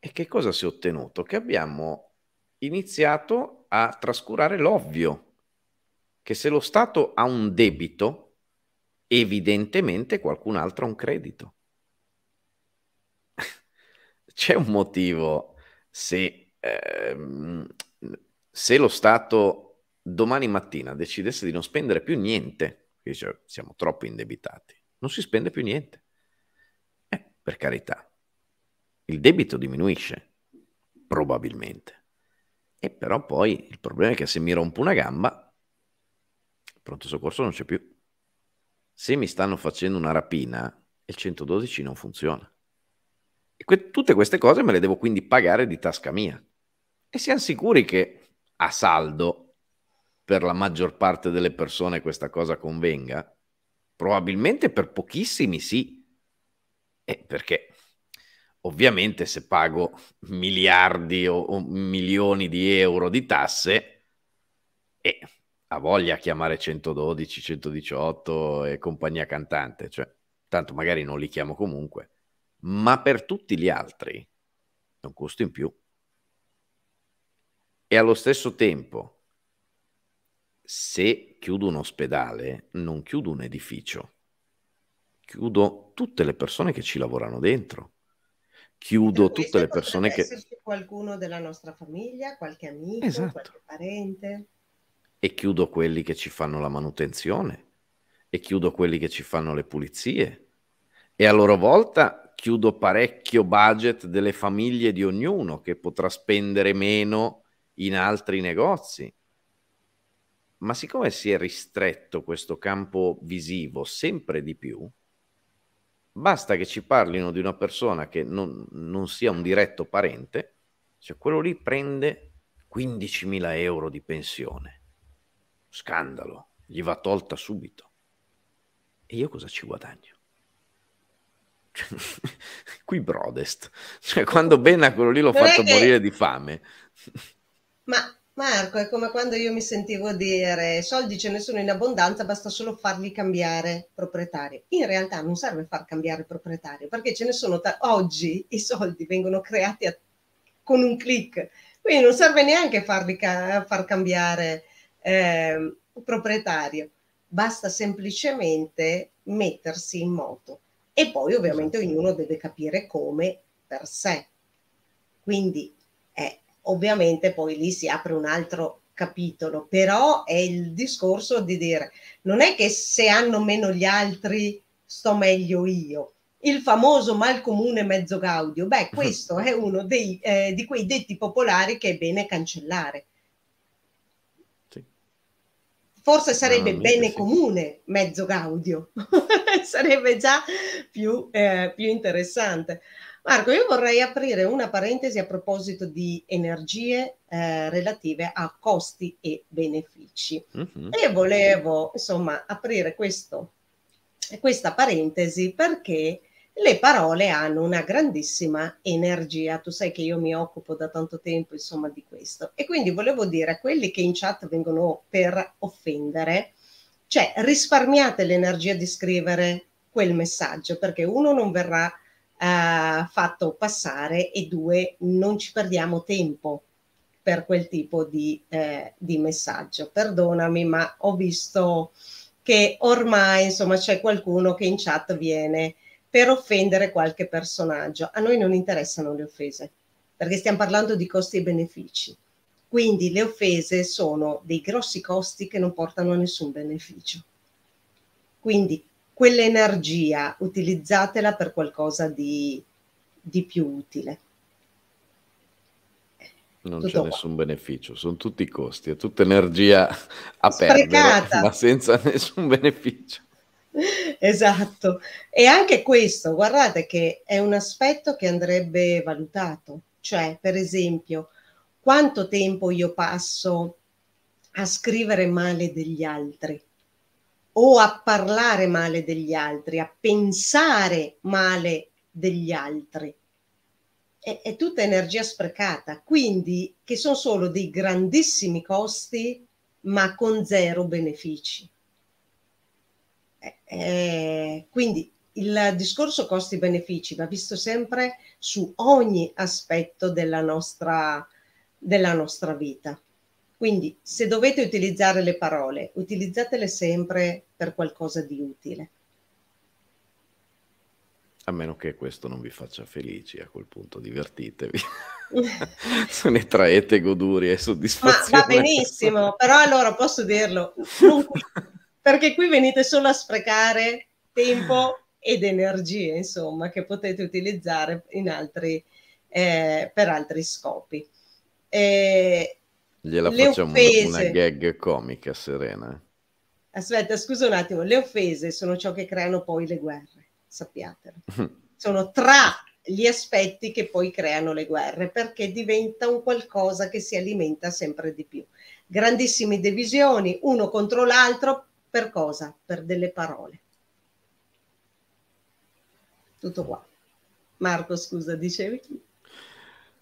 e che cosa si è ottenuto? Che abbiamo iniziato a trascurare l'ovvio, che se lo Stato ha un debito, evidentemente qualcun altro ha un credito. <laughs> C'è un motivo se ehm, se lo Stato domani mattina decidesse di non spendere più niente, dice, siamo troppo indebitati, non si spende più niente. Eh, per carità, il debito diminuisce, probabilmente. E però poi il problema è che se mi rompo una gamba, il pronto soccorso non c'è più. Se mi stanno facendo una rapina, il 112 non funziona. E que tutte queste cose me le devo quindi pagare di tasca mia. E siamo sicuri che a saldo per la maggior parte delle persone questa cosa convenga? Probabilmente per pochissimi sì, eh, perché ovviamente se pago miliardi o, o milioni di euro di tasse, eh, ha voglia a chiamare 112, 118 e compagnia cantante, cioè tanto magari non li chiamo comunque, ma per tutti gli altri è un costo in più e allo stesso tempo, se chiudo un ospedale, non chiudo un edificio, chiudo tutte le persone che ci lavorano dentro. Chiudo tutte le persone che... qualcuno della nostra famiglia, qualche amico, esatto. qualche parente. E chiudo quelli che ci fanno la manutenzione, e chiudo quelli che ci fanno le pulizie. E a loro volta chiudo parecchio budget delle famiglie di ognuno che potrà spendere meno in altri negozi. Ma siccome si è ristretto questo campo visivo sempre di più, basta che ci parlino di una persona che non, non sia un diretto parente, cioè quello lì prende 15.000 euro di pensione. Scandalo, gli va tolta subito. E io cosa ci guadagno? <laughs> Qui Brodest, cioè quando Benna quello lì l'ho non fatto che... morire di fame. Ma Marco, è come quando io mi sentivo dire soldi ce ne sono in abbondanza, basta solo farli cambiare proprietario. In realtà non serve far cambiare proprietario perché ce ne sono ta- oggi i soldi vengono creati a- con un clic, quindi non serve neanche farli ca- far cambiare eh, proprietario, basta semplicemente mettersi in moto e poi ovviamente esatto. ognuno deve capire come per sé. Quindi è ovviamente poi lì si apre un altro capitolo, però è il discorso di dire non è che se hanno meno gli altri sto meglio io. Il famoso mal comune mezzo gaudio, beh, <laughs> questo è uno dei, eh, di quei detti popolari che è bene cancellare. Sì. Forse sarebbe no, bene sì. comune mezzo gaudio, <laughs> sarebbe già più, eh, più interessante. Marco, io vorrei aprire una parentesi a proposito di energie eh, relative a costi e benefici. Mm-hmm. E volevo, insomma, aprire questo, questa parentesi perché le parole hanno una grandissima energia. Tu sai che io mi occupo da tanto tempo, insomma, di questo. E quindi volevo dire a quelli che in chat vengono per offendere, cioè risparmiate l'energia di scrivere quel messaggio, perché uno non verrà eh, fatto passare e due, non ci perdiamo tempo per quel tipo di, eh, di messaggio. Perdonami, ma ho visto che ormai insomma c'è qualcuno che in chat viene per offendere qualche personaggio. A noi non interessano le offese, perché stiamo parlando di costi e benefici. Quindi le offese sono dei grossi costi che non portano a nessun beneficio. Quindi quell'energia utilizzatela per qualcosa di, di più utile. Non Tutto c'è qua. nessun beneficio, sono tutti i costi, è tutta energia a Sprecata. perdere, ma senza nessun beneficio. Esatto, e anche questo, guardate che è un aspetto che andrebbe valutato, cioè per esempio quanto tempo io passo a scrivere male degli altri, o a parlare male degli altri, a pensare male degli altri. È, è tutta energia sprecata, quindi che sono solo dei grandissimi costi, ma con zero benefici. Eh, eh quindi il discorso costi-benefici va visto sempre su ogni aspetto della nostra, della nostra vita. Quindi se dovete utilizzare le parole, utilizzatele sempre per qualcosa di utile. A meno che questo non vi faccia felici, a quel punto divertitevi. <laughs> Se ne traete goduria e soddisfazioni. Ma va benissimo, però allora posso dirlo, perché qui venite solo a sprecare tempo ed energie, insomma, che potete utilizzare in altri, eh, per altri scopi. Eh, Gliela le facciamo offese... una gag comica, Serena. Aspetta, scusa un attimo, le offese sono ciò che creano poi le guerre, sappiatelo. <laughs> sono tra gli aspetti che poi creano le guerre, perché diventa un qualcosa che si alimenta sempre di più. Grandissime divisioni, uno contro l'altro, per cosa? Per delle parole. Tutto qua. Marco, scusa, dicevi?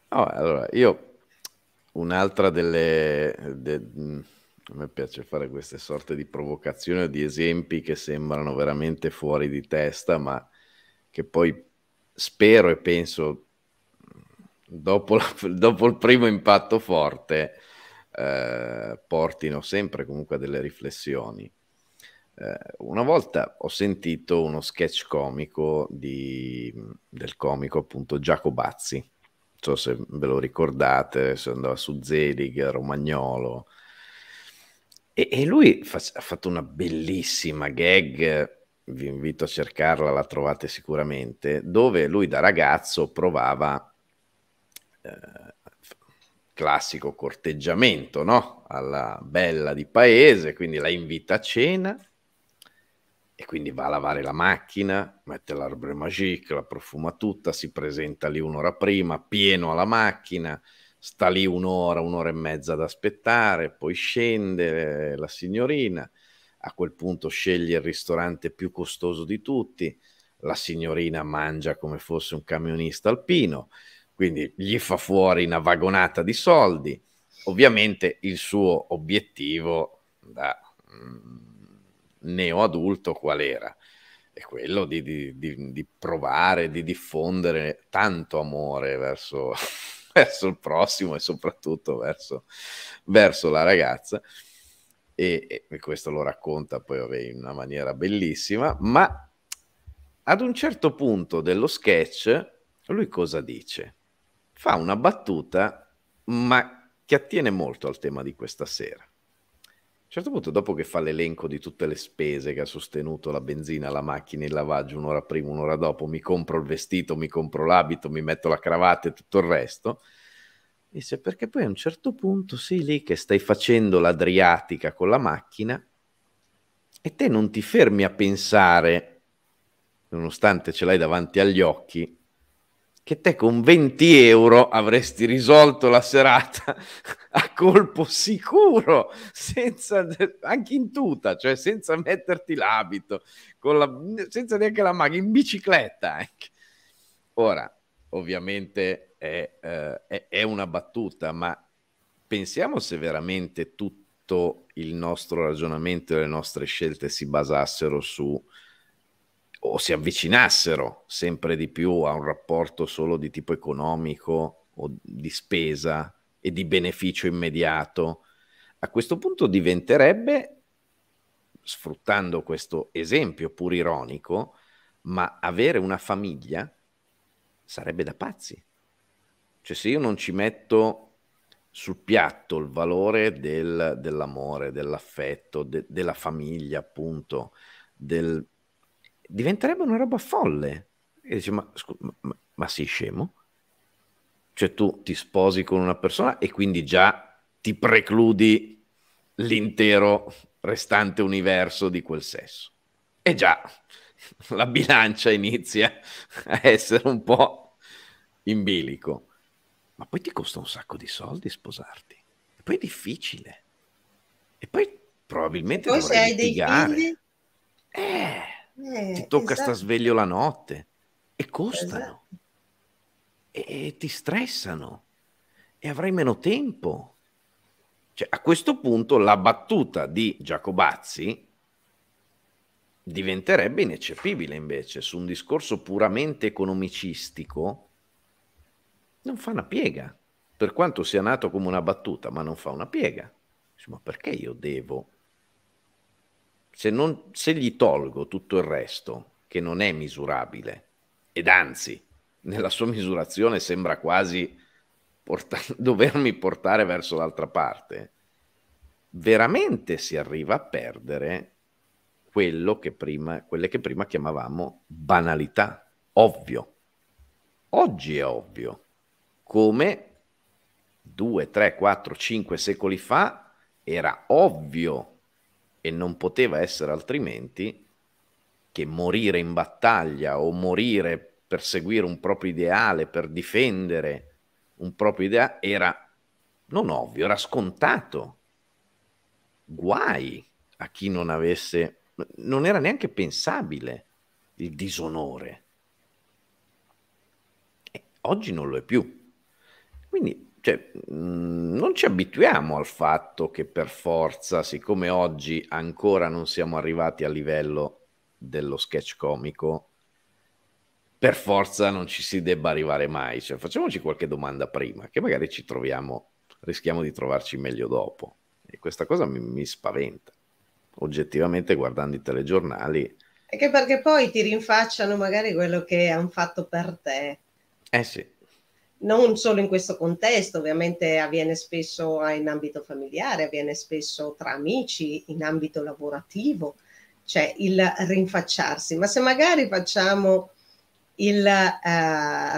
No, allora, io un'altra delle... De, a me piace fare queste sorte di provocazioni o di esempi che sembrano veramente fuori di testa, ma che poi spero e penso dopo, la, dopo il primo impatto forte eh, portino sempre comunque a delle riflessioni. Eh, una volta ho sentito uno sketch comico di, del comico appunto Giacobazzi non so se ve lo ricordate, se andava su Zelig, Romagnolo. E, e lui fa, ha fatto una bellissima gag, vi invito a cercarla, la trovate sicuramente, dove lui da ragazzo provava eh, classico corteggiamento, no? Alla bella di paese, quindi la invita a cena e quindi va a lavare la macchina, mette l'arbre magique, la profuma tutta, si presenta lì un'ora prima, pieno alla macchina, sta lì un'ora, un'ora e mezza ad aspettare, poi scende eh, la signorina, a quel punto sceglie il ristorante più costoso di tutti, la signorina mangia come fosse un camionista alpino, quindi gli fa fuori una vagonata di soldi. Ovviamente il suo obiettivo da mm, neo adulto qual era? È quello di, di, di, di provare, di diffondere tanto amore verso, <laughs> verso il prossimo e soprattutto verso, verso la ragazza. E, e, questo lo racconta poi vabbè, in una maniera bellissima, ma ad un certo punto dello sketch lui cosa dice? Fa una battuta, ma che attiene molto al tema di questa sera. A un certo punto, dopo che fa l'elenco di tutte le spese che ha sostenuto, la benzina, la macchina, il lavaggio, un'ora prima, un'ora dopo, mi compro il vestito, mi compro l'abito, mi metto la cravatta e tutto il resto, dice perché poi a un certo punto sei lì che stai facendo l'Adriatica con la macchina e te non ti fermi a pensare, nonostante ce l'hai davanti agli occhi, che te con 20 euro avresti risolto la serata <laughs> a colpo sicuro, senza, anche in tuta, cioè senza metterti l'abito, la, senza neanche la maglia, in bicicletta anche. Ecco. Ora, ovviamente è, eh, è, è una battuta, ma pensiamo se veramente tutto il nostro ragionamento e le nostre scelte si basassero su o si avvicinassero sempre di più a un rapporto solo di tipo economico o di spesa e di beneficio immediato, a questo punto diventerebbe, sfruttando questo esempio pur ironico, ma avere una famiglia sarebbe da pazzi. Cioè se io non ci metto sul piatto il valore del, dell'amore, dell'affetto, de, della famiglia, appunto, del diventerebbe una roba folle. E dice, ma, scu- ma, ma sei scemo? Cioè tu ti sposi con una persona e quindi già ti precludi l'intero restante universo di quel sesso. E già <laughs> la bilancia inizia a essere un po' in bilico. Ma poi ti costa un sacco di soldi sposarti. E poi è difficile. E poi probabilmente... Poi se hai litigare. dei figli... Eh eh, ti tocca esatto. star sveglio la notte e costano esatto. e, e, ti stressano e avrai meno tempo. Cioè, a questo punto la battuta di Giacobazzi diventerebbe ineccepibile invece su un discorso puramente economicistico non fa una piega per quanto sia nato come una battuta ma non fa una piega ma perché io devo se, non, se gli tolgo tutto il resto, che non è misurabile, ed anzi, <laughs> nella sua misurazione sembra quasi porta- <laughs> dovermi portare verso l'altra parte, veramente si arriva a perdere che prima, quelle che prima chiamavamo banalità, ovvio. Oggi è ovvio, come 2, 3, 4, 5 secoli fa era ovvio e non poteva essere altrimenti che morire in battaglia o morire per seguire un proprio ideale, per difendere un proprio ideale, era non ovvio, era scontato. Guai a chi non avesse, non era neanche pensabile il disonore. E oggi non lo è più. Quindi cioè, mh, mm, non ci abituiamo al fatto che per forza, siccome oggi ancora non siamo arrivati al livello dello sketch comico, per forza non ci si debba arrivare mai. Cioè, facciamoci qualche domanda prima, che magari ci troviamo, rischiamo di trovarci meglio dopo. E questa cosa mi, mi spaventa. Oggettivamente, guardando i telegiornali. Anche perché poi ti rinfacciano magari quello che hanno fatto per te. Eh sì non solo in questo contesto, ovviamente avviene spesso in ambito familiare, avviene spesso tra amici, in ambito lavorativo, cioè il rinfacciarsi, ma se magari facciamo il eh,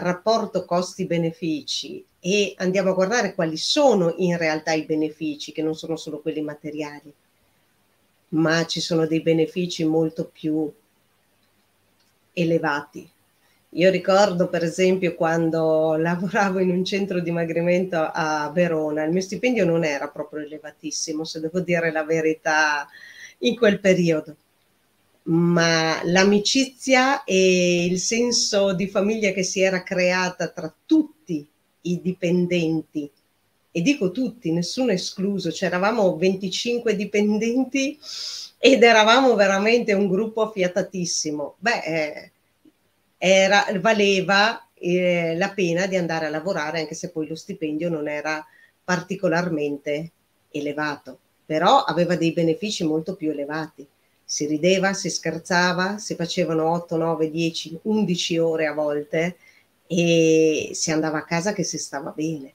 rapporto costi-benefici e andiamo a guardare quali sono in realtà i benefici, che non sono solo quelli materiali, ma ci sono dei benefici molto più elevati io ricordo per esempio quando <laughs> lavoravo in un centro di dimagrimento a Verona, il mio stipendio non era proprio elevatissimo, se devo dire la verità, in quel periodo, ma l'amicizia e il senso di famiglia che si era creata tra tutti i dipendenti, e dico tutti, nessuno escluso, c'eravamo 25 dipendenti ed eravamo veramente un gruppo affiatatissimo. Beh, eh, era, valeva eh, la pena di andare a lavorare anche se poi lo stipendio non era particolarmente elevato, però aveva dei benefici molto più elevati. Si rideva, si scherzava, si facevano 8, 9, 10, 11 ore a volte e si andava a casa che si stava bene.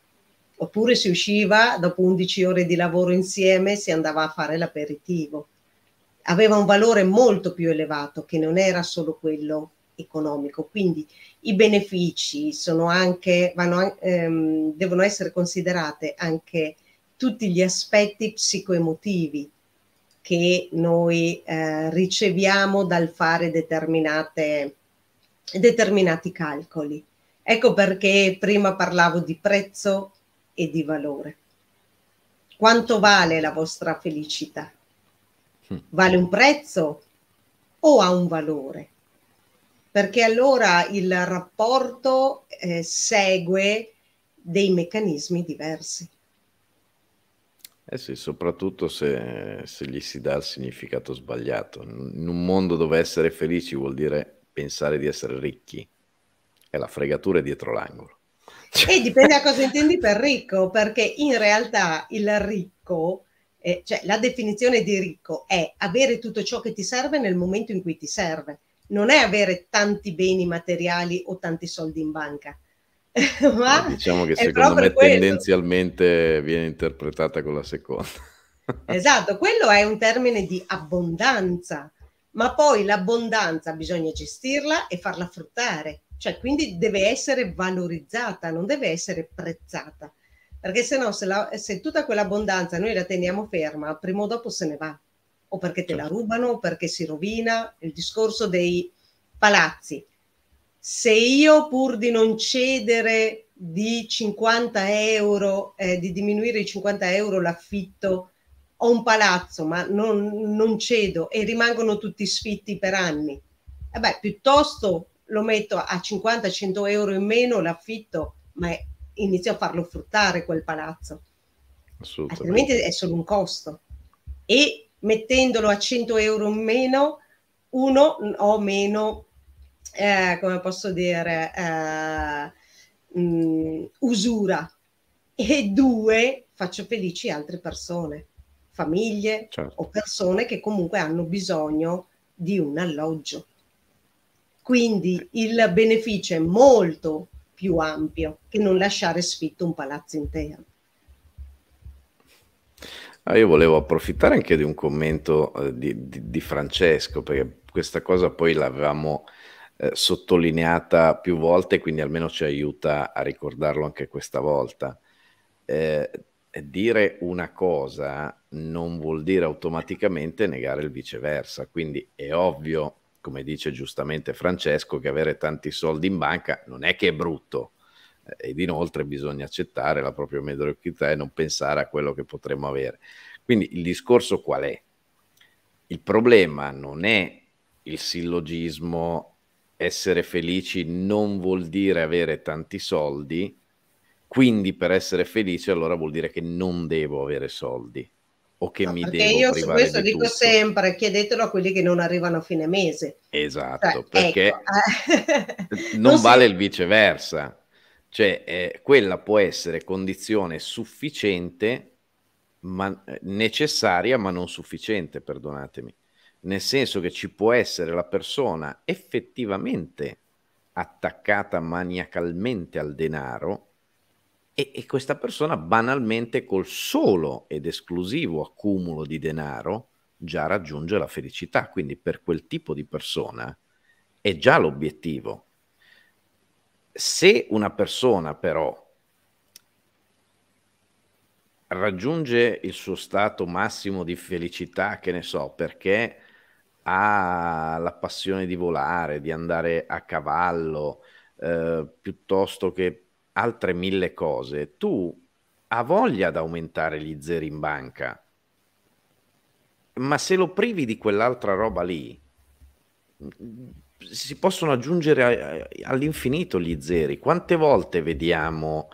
Oppure si usciva dopo 11 ore di lavoro insieme, si andava a fare l'aperitivo. Aveva un valore molto più elevato che non era solo quello economico. Quindi i benefici sono anche, vanno, ehm, devono essere considerate anche tutti gli aspetti psicoemotivi che noi eh, riceviamo dal fare determinati calcoli. Ecco perché prima parlavo di prezzo e di valore. Quanto vale la vostra felicità? Hm. Vale un prezzo o ha un valore? perché allora il rapporto eh, segue dei meccanismi diversi. Eh sì, soprattutto se, se, gli si dà il significato sbagliato. In un mondo dove essere felici vuol dire pensare di essere ricchi, e la fregatura è dietro l'angolo. E dipende da cosa intendi per ricco, perché in realtà il ricco, eh, cioè la definizione di ricco è avere tutto ciò che ti serve nel momento in cui ti serve non è avere tanti beni materiali o tanti soldi in banca. <laughs> Ma diciamo che secondo me quello. tendenzialmente viene interpretata con la seconda. <laughs> esatto, quello è un termine di abbondanza, ma poi l'abbondanza bisogna gestirla e farla fruttare, cioè quindi deve essere valorizzata, non deve essere prezzata, perché se no se, la, se tutta quell'abbondanza noi la teniamo ferma, prima o dopo se ne va o perché te la certo. rubano o perché si rovina, il discorso dei palazzi. Se io pur di non cedere di 50 euro, eh, di diminuire di 50 euro l'affitto, ho un palazzo ma non, non cedo e rimangono tutti sfitti per anni, eh beh, piuttosto lo metto a 50-100 euro in meno l'affitto, ma è, inizio a farlo fruttare quel palazzo. Altrimenti è solo un costo. E mettendolo a 100 euro in meno, uno o meno, eh, come posso dire, eh, mh, mm, usura e due, faccio felici altre persone, famiglie certo. o persone che comunque hanno bisogno di un alloggio. Quindi il beneficio è molto più ampio che non lasciare sfitto un palazzo intero. Ah, io volevo approfittare anche di un commento eh, di, di, di, Francesco, perché questa cosa poi l'avevamo eh, sottolineata più volte, quindi almeno ci aiuta a ricordarlo anche questa volta. Eh, dire una cosa non vuol dire automaticamente negare il viceversa, quindi è ovvio, come dice giustamente Francesco, che avere tanti soldi in banca non è che è brutto eh, ed inoltre bisogna accettare la propria mediocrità e non pensare a quello che potremmo avere. Quindi il discorso qual è? Il problema non è il sillogismo essere felici non vuol dire avere tanti soldi, quindi per essere felice allora vuol dire che non devo avere soldi o che no, mi devo io privare su questo dico tutto. sempre chiedetelo a quelli che non arrivano a fine mese. Esatto, cioè, perché ecco. Eh. non, <laughs> non vale il viceversa. Cioè, eh, quella può essere condizione sufficiente, ma, eh, necessaria ma non sufficiente, perdonatemi. Nel senso che ci può essere la persona effettivamente attaccata maniacalmente al denaro e, e, questa persona banalmente col solo ed esclusivo accumulo di denaro già raggiunge la felicità. Quindi per quel tipo di persona è già l'obiettivo. Se una persona però raggiunge il suo stato massimo di felicità, che ne so, perché ha la passione di volare, di andare a cavallo, eh, piuttosto che altre mille cose, tu ha voglia di aumentare gli zeri in banca, ma se lo privi di quell'altra roba lì, si possono aggiungere all'infinito gli zeri. Quante volte vediamo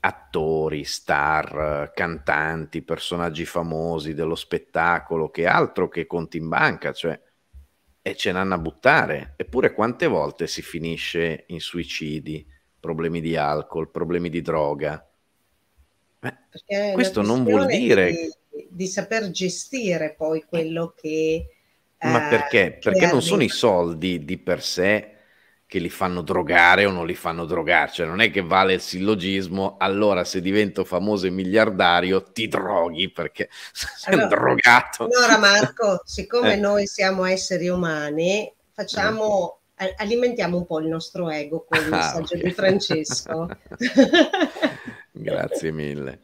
attori, star, cantanti, personaggi famosi dello spettacolo che altro che conti in banca, cioè e ce n'hanno a buttare. Eppure quante volte si finisce in suicidi, problemi di alcol, problemi di droga? Eh, questo non vuol dire di, di saper gestire poi quello che ma eh, perché? Perché non sono i soldi di per sé che li fanno drogare o non li fanno drogare, cioè non è che vale il sillogismo, allora se divento famoso e miliardario ti droghi perché <laughs> sei allora, drogato. Allora <laughs> Marco, siccome eh. noi siamo esseri umani, facciamo, eh. alimentiamo un po' il nostro ego con il ah, messaggio ah, okay. di Francesco. <laughs> Grazie mille.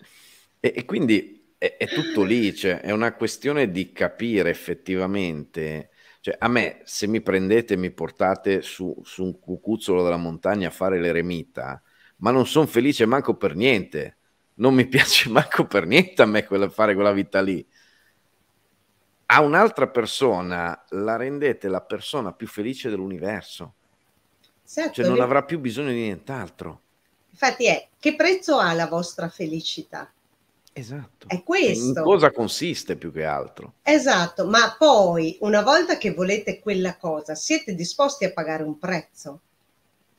E, e quindi è, è tutto lì, cioè, è una questione di capire effettivamente. Cioè, a me, se mi prendete e mi portate su, su un cucuzzolo della montagna a fare l'eremita, ma non sono felice manco per niente. Non mi <laughs> piace manco per niente a me quella, fare quella vita lì. A un'altra persona la rendete la persona più felice dell'universo. Certo, cioè esatto, non avrà più bisogno di nient'altro. Infatti è, che prezzo ha la vostra felicità? Esatto. È questo. In cosa consiste più che altro? Esatto, ma poi una volta che volete quella cosa, siete disposti a pagare un prezzo?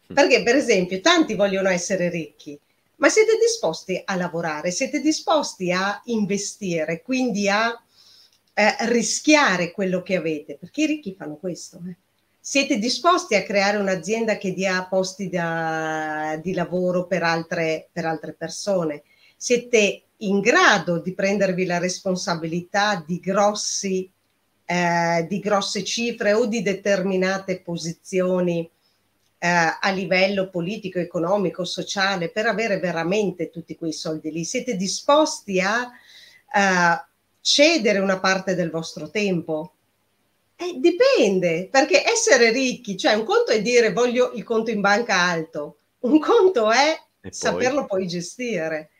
Hm. Perché per esempio tanti vogliono essere ricchi, ma siete disposti a lavorare, siete disposti a investire, quindi a eh, rischiare quello che avete, perché i ricchi fanno questo. Eh. Siete disposti a creare un'azienda che dia posti da, di lavoro per altre, per altre persone? Siete in grado di prendervi la responsabilità di, grossi, eh, di grosse cifre o di determinate posizioni eh, a livello politico, economico, sociale, per avere veramente tutti quei soldi lì? Siete disposti a eh, cedere una parte del vostro tempo? Eh, dipende, perché essere ricchi, cioè un conto è dire voglio il conto in banca alto, un conto è poi? saperlo poi gestire.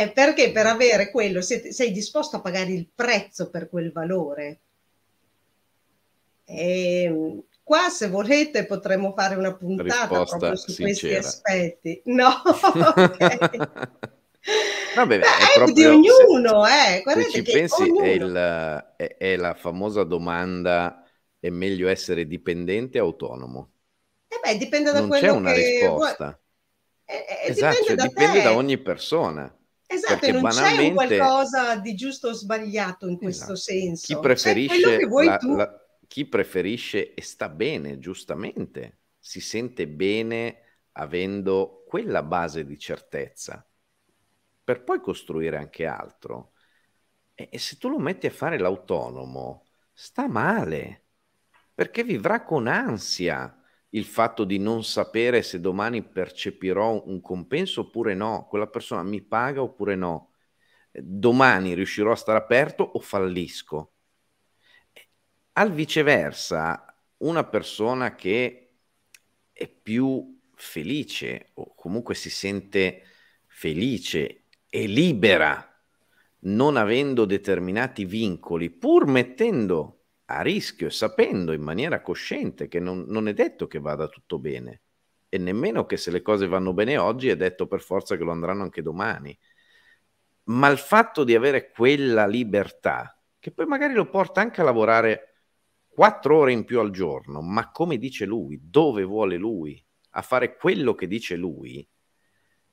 È perché per avere quello sei, sei disposto a pagare il prezzo per quel valore. E, mm, qua se volete potremmo fare una puntata Risposta proprio su sincera. questi aspetti. <laughs> No, okay. Vabbè, Beh, è, proprio, di ognuno, se, eh. Guardate se ci pensi ognuno... è, il, è, è, la famosa domanda è meglio essere dipendente o autonomo? Eh beh, dipende da non quello c'è una che... risposta. Eh, eh, eh esatto, dipende, cioè, da, dipende da ogni persona. Esatto, Perché non c'è un qualcosa di giusto o sbagliato in questo esatto. senso. Chi cioè, preferisce, la, la, chi preferisce e sta bene, giustamente, si sente bene avendo quella base di certezza per poi costruire anche altro. E, e se tu lo metti a fare l'autonomo, sta male, perché vivrà con ansia il fatto di non sapere se domani percepirò un compenso oppure no, quella persona mi paga oppure no, domani riuscirò a stare aperto o fallisco. Al viceversa, una persona che è più felice o comunque si sente felice e libera non avendo determinati vincoli, pur mettendo a rischio, e sapendo in maniera cosciente che non, non, è detto che vada tutto bene e nemmeno che se le cose vanno bene oggi è detto per forza che lo andranno anche domani. Ma il fatto di avere quella libertà, che poi magari lo porta anche a lavorare quattro ore in più al giorno, ma come dice lui, dove vuole lui, a fare quello che dice lui,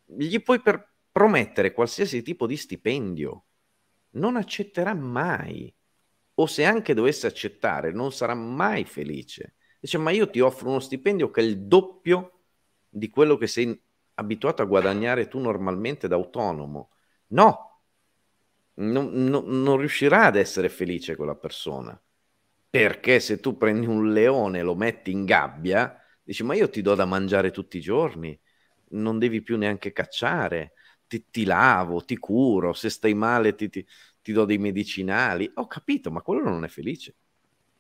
gli puoi per- promettere qualsiasi tipo di stipendio. Non accetterà mai o se anche dovesse accettare non sarà mai felice. Dice, ma io ti offro uno stipendio che è il doppio di quello che sei abituato a guadagnare tu normalmente da autonomo. No, non, non, non riuscirà ad essere felice quella persona. Perché se tu prendi un leone e lo metti in gabbia, dici, ma io ti do da mangiare tutti i giorni, non devi più neanche cacciare, ti, ti lavo, ti curo, se stai male ti, ti ti do dei medicinali. Ho capito, ma quello non è felice.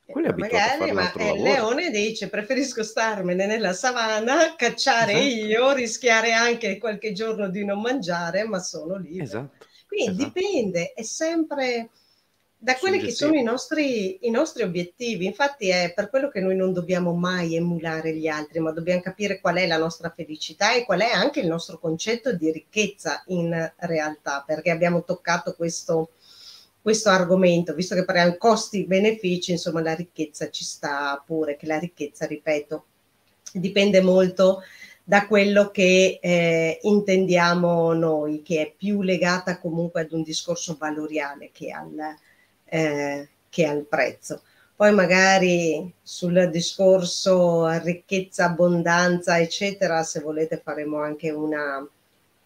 Eh, quello è abituato magari, ma il eh, leone dice preferisco starmene nella savana, cacciare esatto. io, rischiare anche qualche giorno di non mangiare, ma sono lì. Esatto. Quindi esatto. dipende, è sempre da quelli che sono i nostri, i nostri, obiettivi. Infatti è per quello che noi non dobbiamo mai emulare gli altri, ma dobbiamo capire qual è la nostra felicità e qual è anche il nostro concetto di ricchezza in realtà, perché abbiamo toccato questo questo argomento, visto che parliamo costi-benefici, insomma la ricchezza ci sta pure, che la ricchezza, ripeto, dipende molto da quello che eh, intendiamo noi, che è più legata comunque ad un discorso valoriale che al, eh, che al prezzo. Poi magari sul discorso ricchezza, abbondanza, eccetera, se volete faremo anche una,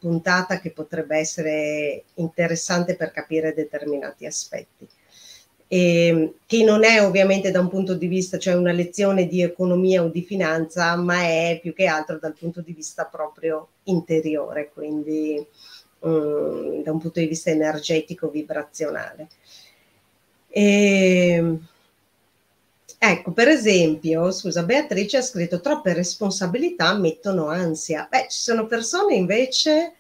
puntata che potrebbe essere interessante per capire determinati aspetti. E, ehm, che non è ovviamente da un punto di vista, cioè una lezione di economia o di finanza, ma è più che altro dal punto di vista proprio interiore, quindi um, da un punto di vista energetico, vibrazionale. E, ehm, Ecco, per esempio, scusa, Beatrice ha scritto troppe responsabilità mettono ansia. Beh, ci sono persone invece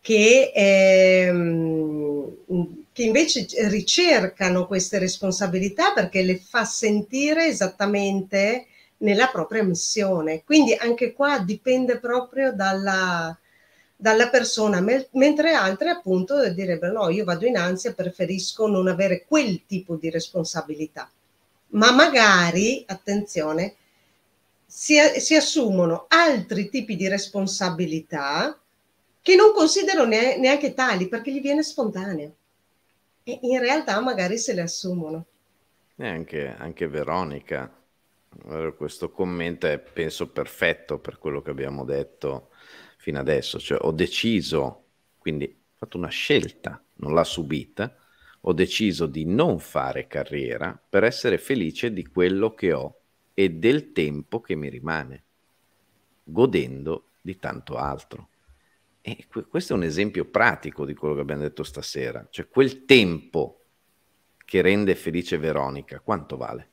che, ehm, che invece ricercano queste responsabilità perché le fa sentire esattamente nella propria missione. Quindi anche qua dipende proprio dalla, dalla persona, mentre altre appunto direbbero no, io vado in ansia, preferisco non avere quel tipo di responsabilità ma magari, attenzione, si, si assumono altri tipi di responsabilità che non considero ne, neanche tali perché gli viene spontaneo. E in realtà magari se le assumono. E anche, anche Veronica, questo commento è penso perfetto per quello che abbiamo detto fino adesso, cioè ho deciso, quindi ho fatto una scelta, non l'ha subita, ho deciso di non fare carriera per essere felice di quello che ho e del tempo che mi rimane, godendo di tanto altro. E questo è un esempio pratico di quello che abbiamo detto stasera, cioè quel tempo che rende felice Veronica, quanto vale?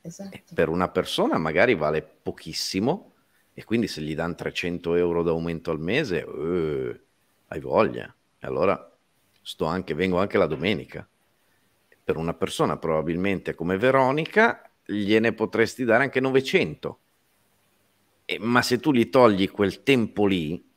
Esatto. Per una persona magari vale pochissimo e quindi se gli danno 300 euro d'aumento al mese, eh, hai voglia. E allora sto anche, vengo anche la domenica. Per una persona probabilmente come Veronica gliene potresti dare anche 900. E, ma se tu gli togli quel tempo lì,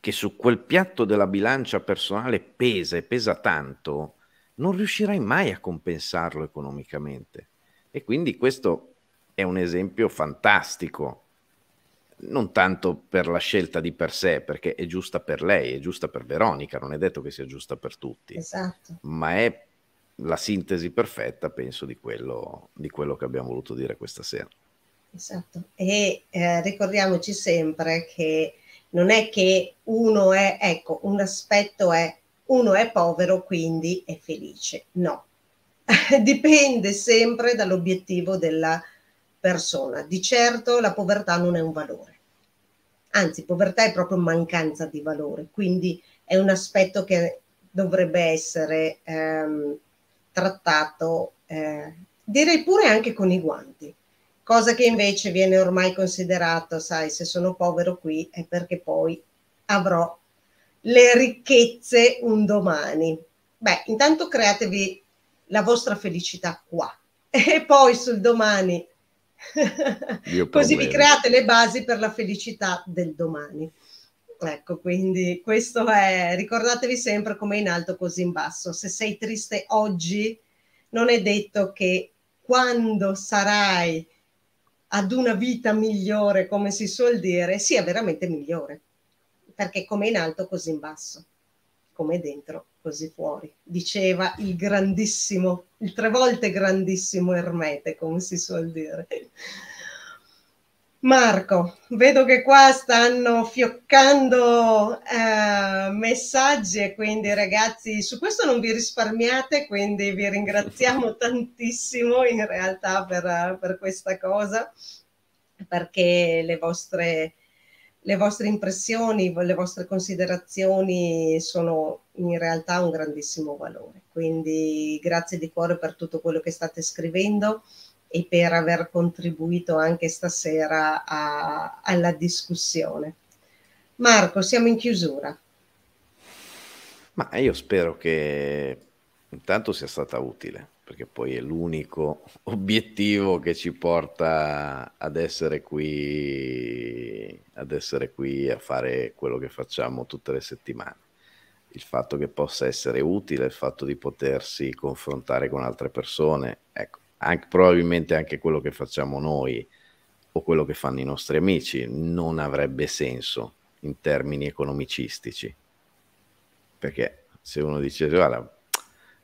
che su quel piatto della bilancia personale pesa e pesa tanto, non riuscirai mai a compensarlo economicamente. E quindi questo è un esempio fantastico non tanto per la scelta di per sé, perché è giusta per lei, è giusta per Veronica, non è detto che sia giusta per tutti, esatto. ma è la sintesi perfetta, penso, di quello, di quello che abbiamo voluto dire questa sera. Esatto, e eh, ricordiamoci sempre che non è che uno è, ecco, un aspetto è uno è povero quindi è felice, no, <laughs> dipende sempre dall'obiettivo della persona persona. Di certo la povertà non è un valore. Anzi, povertà è proprio mancanza di valore, quindi è un aspetto che dovrebbe essere ehm, trattato, eh, direi pure anche con i guanti, cosa che invece viene ormai considerato, sai, se sono povero qui è perché poi avrò le ricchezze un domani. Beh, intanto createvi la vostra felicità qua <laughs> e poi sul domani <laughs> Così vi create le basi per la felicità del domani. Ecco, quindi questo è, ricordatevi sempre come in alto così in basso. Se sei triste oggi, non è detto che quando sarai ad una vita migliore, come si suol dire, sia veramente migliore. Perché come in alto così in basso, come dentro così fuori, diceva il grandissimo, il tre volte grandissimo Ermete, come si suol dire. Marco, vedo che qua stanno fioccando eh, messaggi e quindi ragazzi su questo non vi risparmiate, quindi vi ringraziamo <laughs> tantissimo in realtà per, per questa cosa, perché le vostre le vostre impressioni, le vostre considerazioni sono in realtà un grandissimo valore. Quindi grazie di cuore per tutto quello che state scrivendo e per aver contribuito anche stasera a, alla discussione. Marco, siamo in chiusura. Ma io spero che intanto sia stata utile perché poi è l'unico <laughs> obiettivo che ci porta ad essere qui, ad essere qui a fare quello che facciamo tutte le settimane. Il fatto che possa essere utile, il fatto di potersi confrontare con altre persone, ecco, anche, probabilmente anche quello che facciamo noi o quello che fanno i nostri amici non avrebbe senso in termini economicistici. Perché se uno dice, guarda,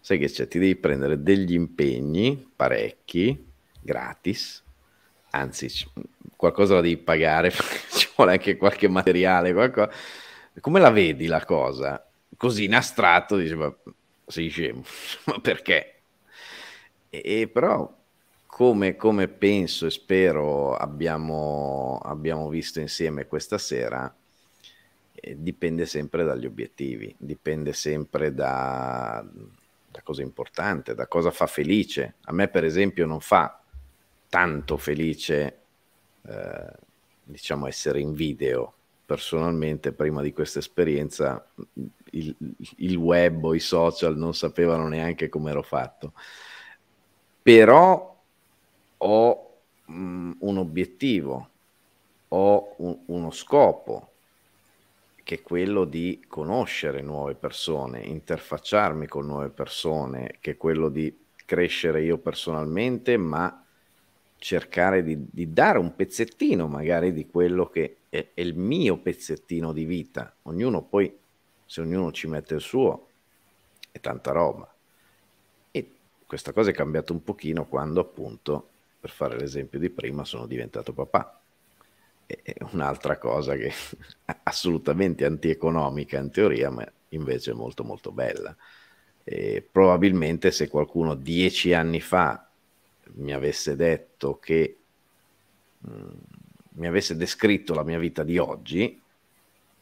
sai che c'è, ti devi prendere degli impegni parecchi, gratis, anzi qualcosa la devi pagare, <laughs> ci vuole anche qualche materiale, qualcosa. Come la vedi la cosa? Così in astratto dici, ma sei scemo, <laughs> ma perché? E, e però come, come, penso e spero abbiamo, abbiamo visto insieme questa sera, eh, dipende sempre dagli obiettivi, dipende sempre da, da cosa importante, da cosa fa felice. A me, per esempio, non fa tanto felice, eh, diciamo, essere in video. Personalmente, prima di questa esperienza, il, il web o i social non sapevano neanche come ero fatto. Però ho mm, un obiettivo, ho un, uno scopo, che è quello di conoscere nuove persone, interfacciarmi con nuove persone, che è quello di crescere io personalmente, ma cercare di, di dare un pezzettino magari di quello che è, è il mio pezzettino di vita. Ognuno poi, se ognuno ci mette il suo, è tanta roba. E questa cosa è cambiata un pochino quando appunto, per fare l'esempio di prima, sono diventato papà è un'altra cosa che è <laughs> assolutamente antieconomica in teoria, ma invece è molto molto bella. E probabilmente se qualcuno dieci anni fa mi avesse detto che mh, mm, mi avesse descritto la mia vita di oggi,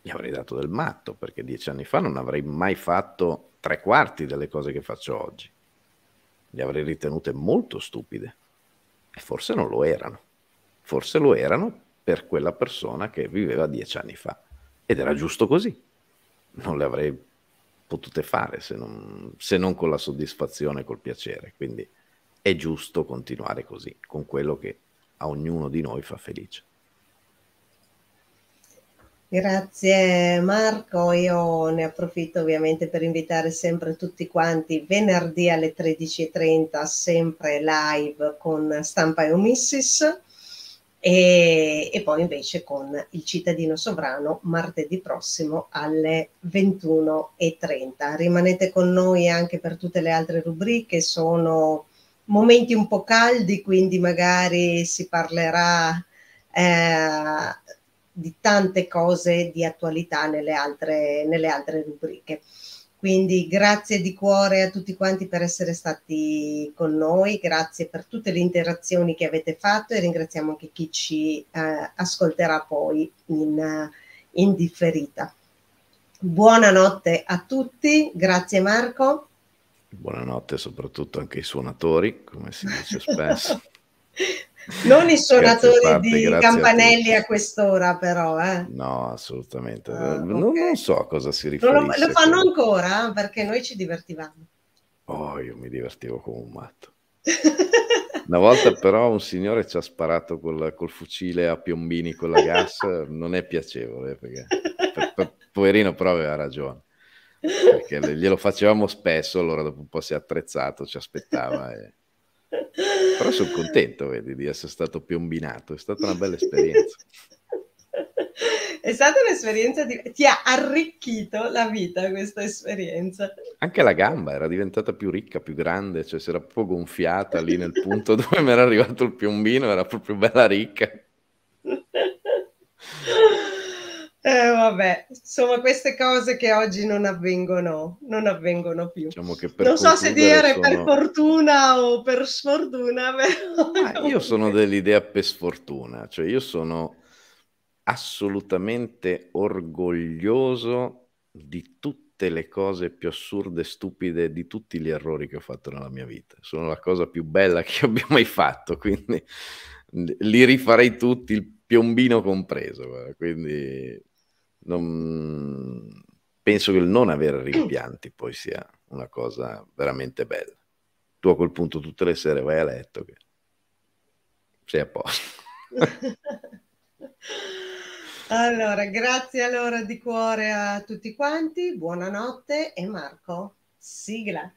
gli avrei dato del matto, perché dieci anni fa non avrei mai fatto tre quarti delle cose che faccio oggi. Le avrei ritenute molto stupide. E forse non lo erano. Forse lo erano per quella persona che viveva dieci anni fa. Ed era giusto così. Non le avrei potute fare se non, se non con la soddisfazione col piacere. Quindi è giusto continuare così, con quello che a ognuno di noi fa felice. Grazie Marco, io ne approfitto ovviamente per invitare sempre tutti quanti venerdì alle 13.30 sempre live con Stampa e Omissis e, e, poi invece con il cittadino sovrano martedì prossimo alle 21.30. Rimanete con noi anche per tutte le altre rubriche, sono momenti un po' caldi, quindi magari si parlerà eh, di tante cose di attualità nelle altre, nelle altre rubriche. Quindi grazie di cuore a tutti quanti per essere stati con noi, grazie per tutte le interazioni che avete fatto e ringraziamo anche chi ci eh, ascolterà poi in, in differita. Buonanotte a tutti, grazie Marco. Buonanotte soprattutto anche ai suonatori, come si dice spesso. <laughs> Non i <laughs> suonatori parte, di campanelli a, a quest'ora, però. Eh. No, assolutamente. Ah, non, non, so a cosa si riferisce. Lo, lo fanno però. ancora perché noi ci divertivamo. Oh, io mi divertivo come un matto. <laughs> Una volta però un signore ci ha sparato col, col fucile a piombini con la gas, <laughs> non è piacevole eh, perché per, per, poverino però aveva ragione perché glielo facevamo spesso, allora dopo un po' si è attrezzato, ci aspettava. E però sono contento vedi, di essere stato piombinato, è stata una bella esperienza. <laughs> è stata un'esperienza di... ti ha arricchito la vita questa esperienza anche la gamba era diventata più ricca più grande cioè si era proprio gonfiata lì nel punto <laughs> dove mi era arrivato il piombino era proprio bella ricca Eh, vabbè, insomma, queste cose che oggi non avvengono, non avvengono più. Diciamo non so se dire sono... per fortuna o per sfortuna. <laughs> Però... io sono dell'idea per sfortuna, cioè io sono assolutamente orgoglioso di tutte le cose più assurde, stupide, di tutti gli errori che ho fatto nella mia vita. Sono la cosa più bella che <laughs> abbia mai fatto, quindi li rifarei tutti, il piombino compreso. Quindi non... penso che il non avere rimpianti poi sia una cosa veramente bella. Tu a quel punto tutte le sere vai a letto che sei a posto. <laughs> allora, grazie allora di cuore a tutti quanti, buonanotte e Marco, sigla.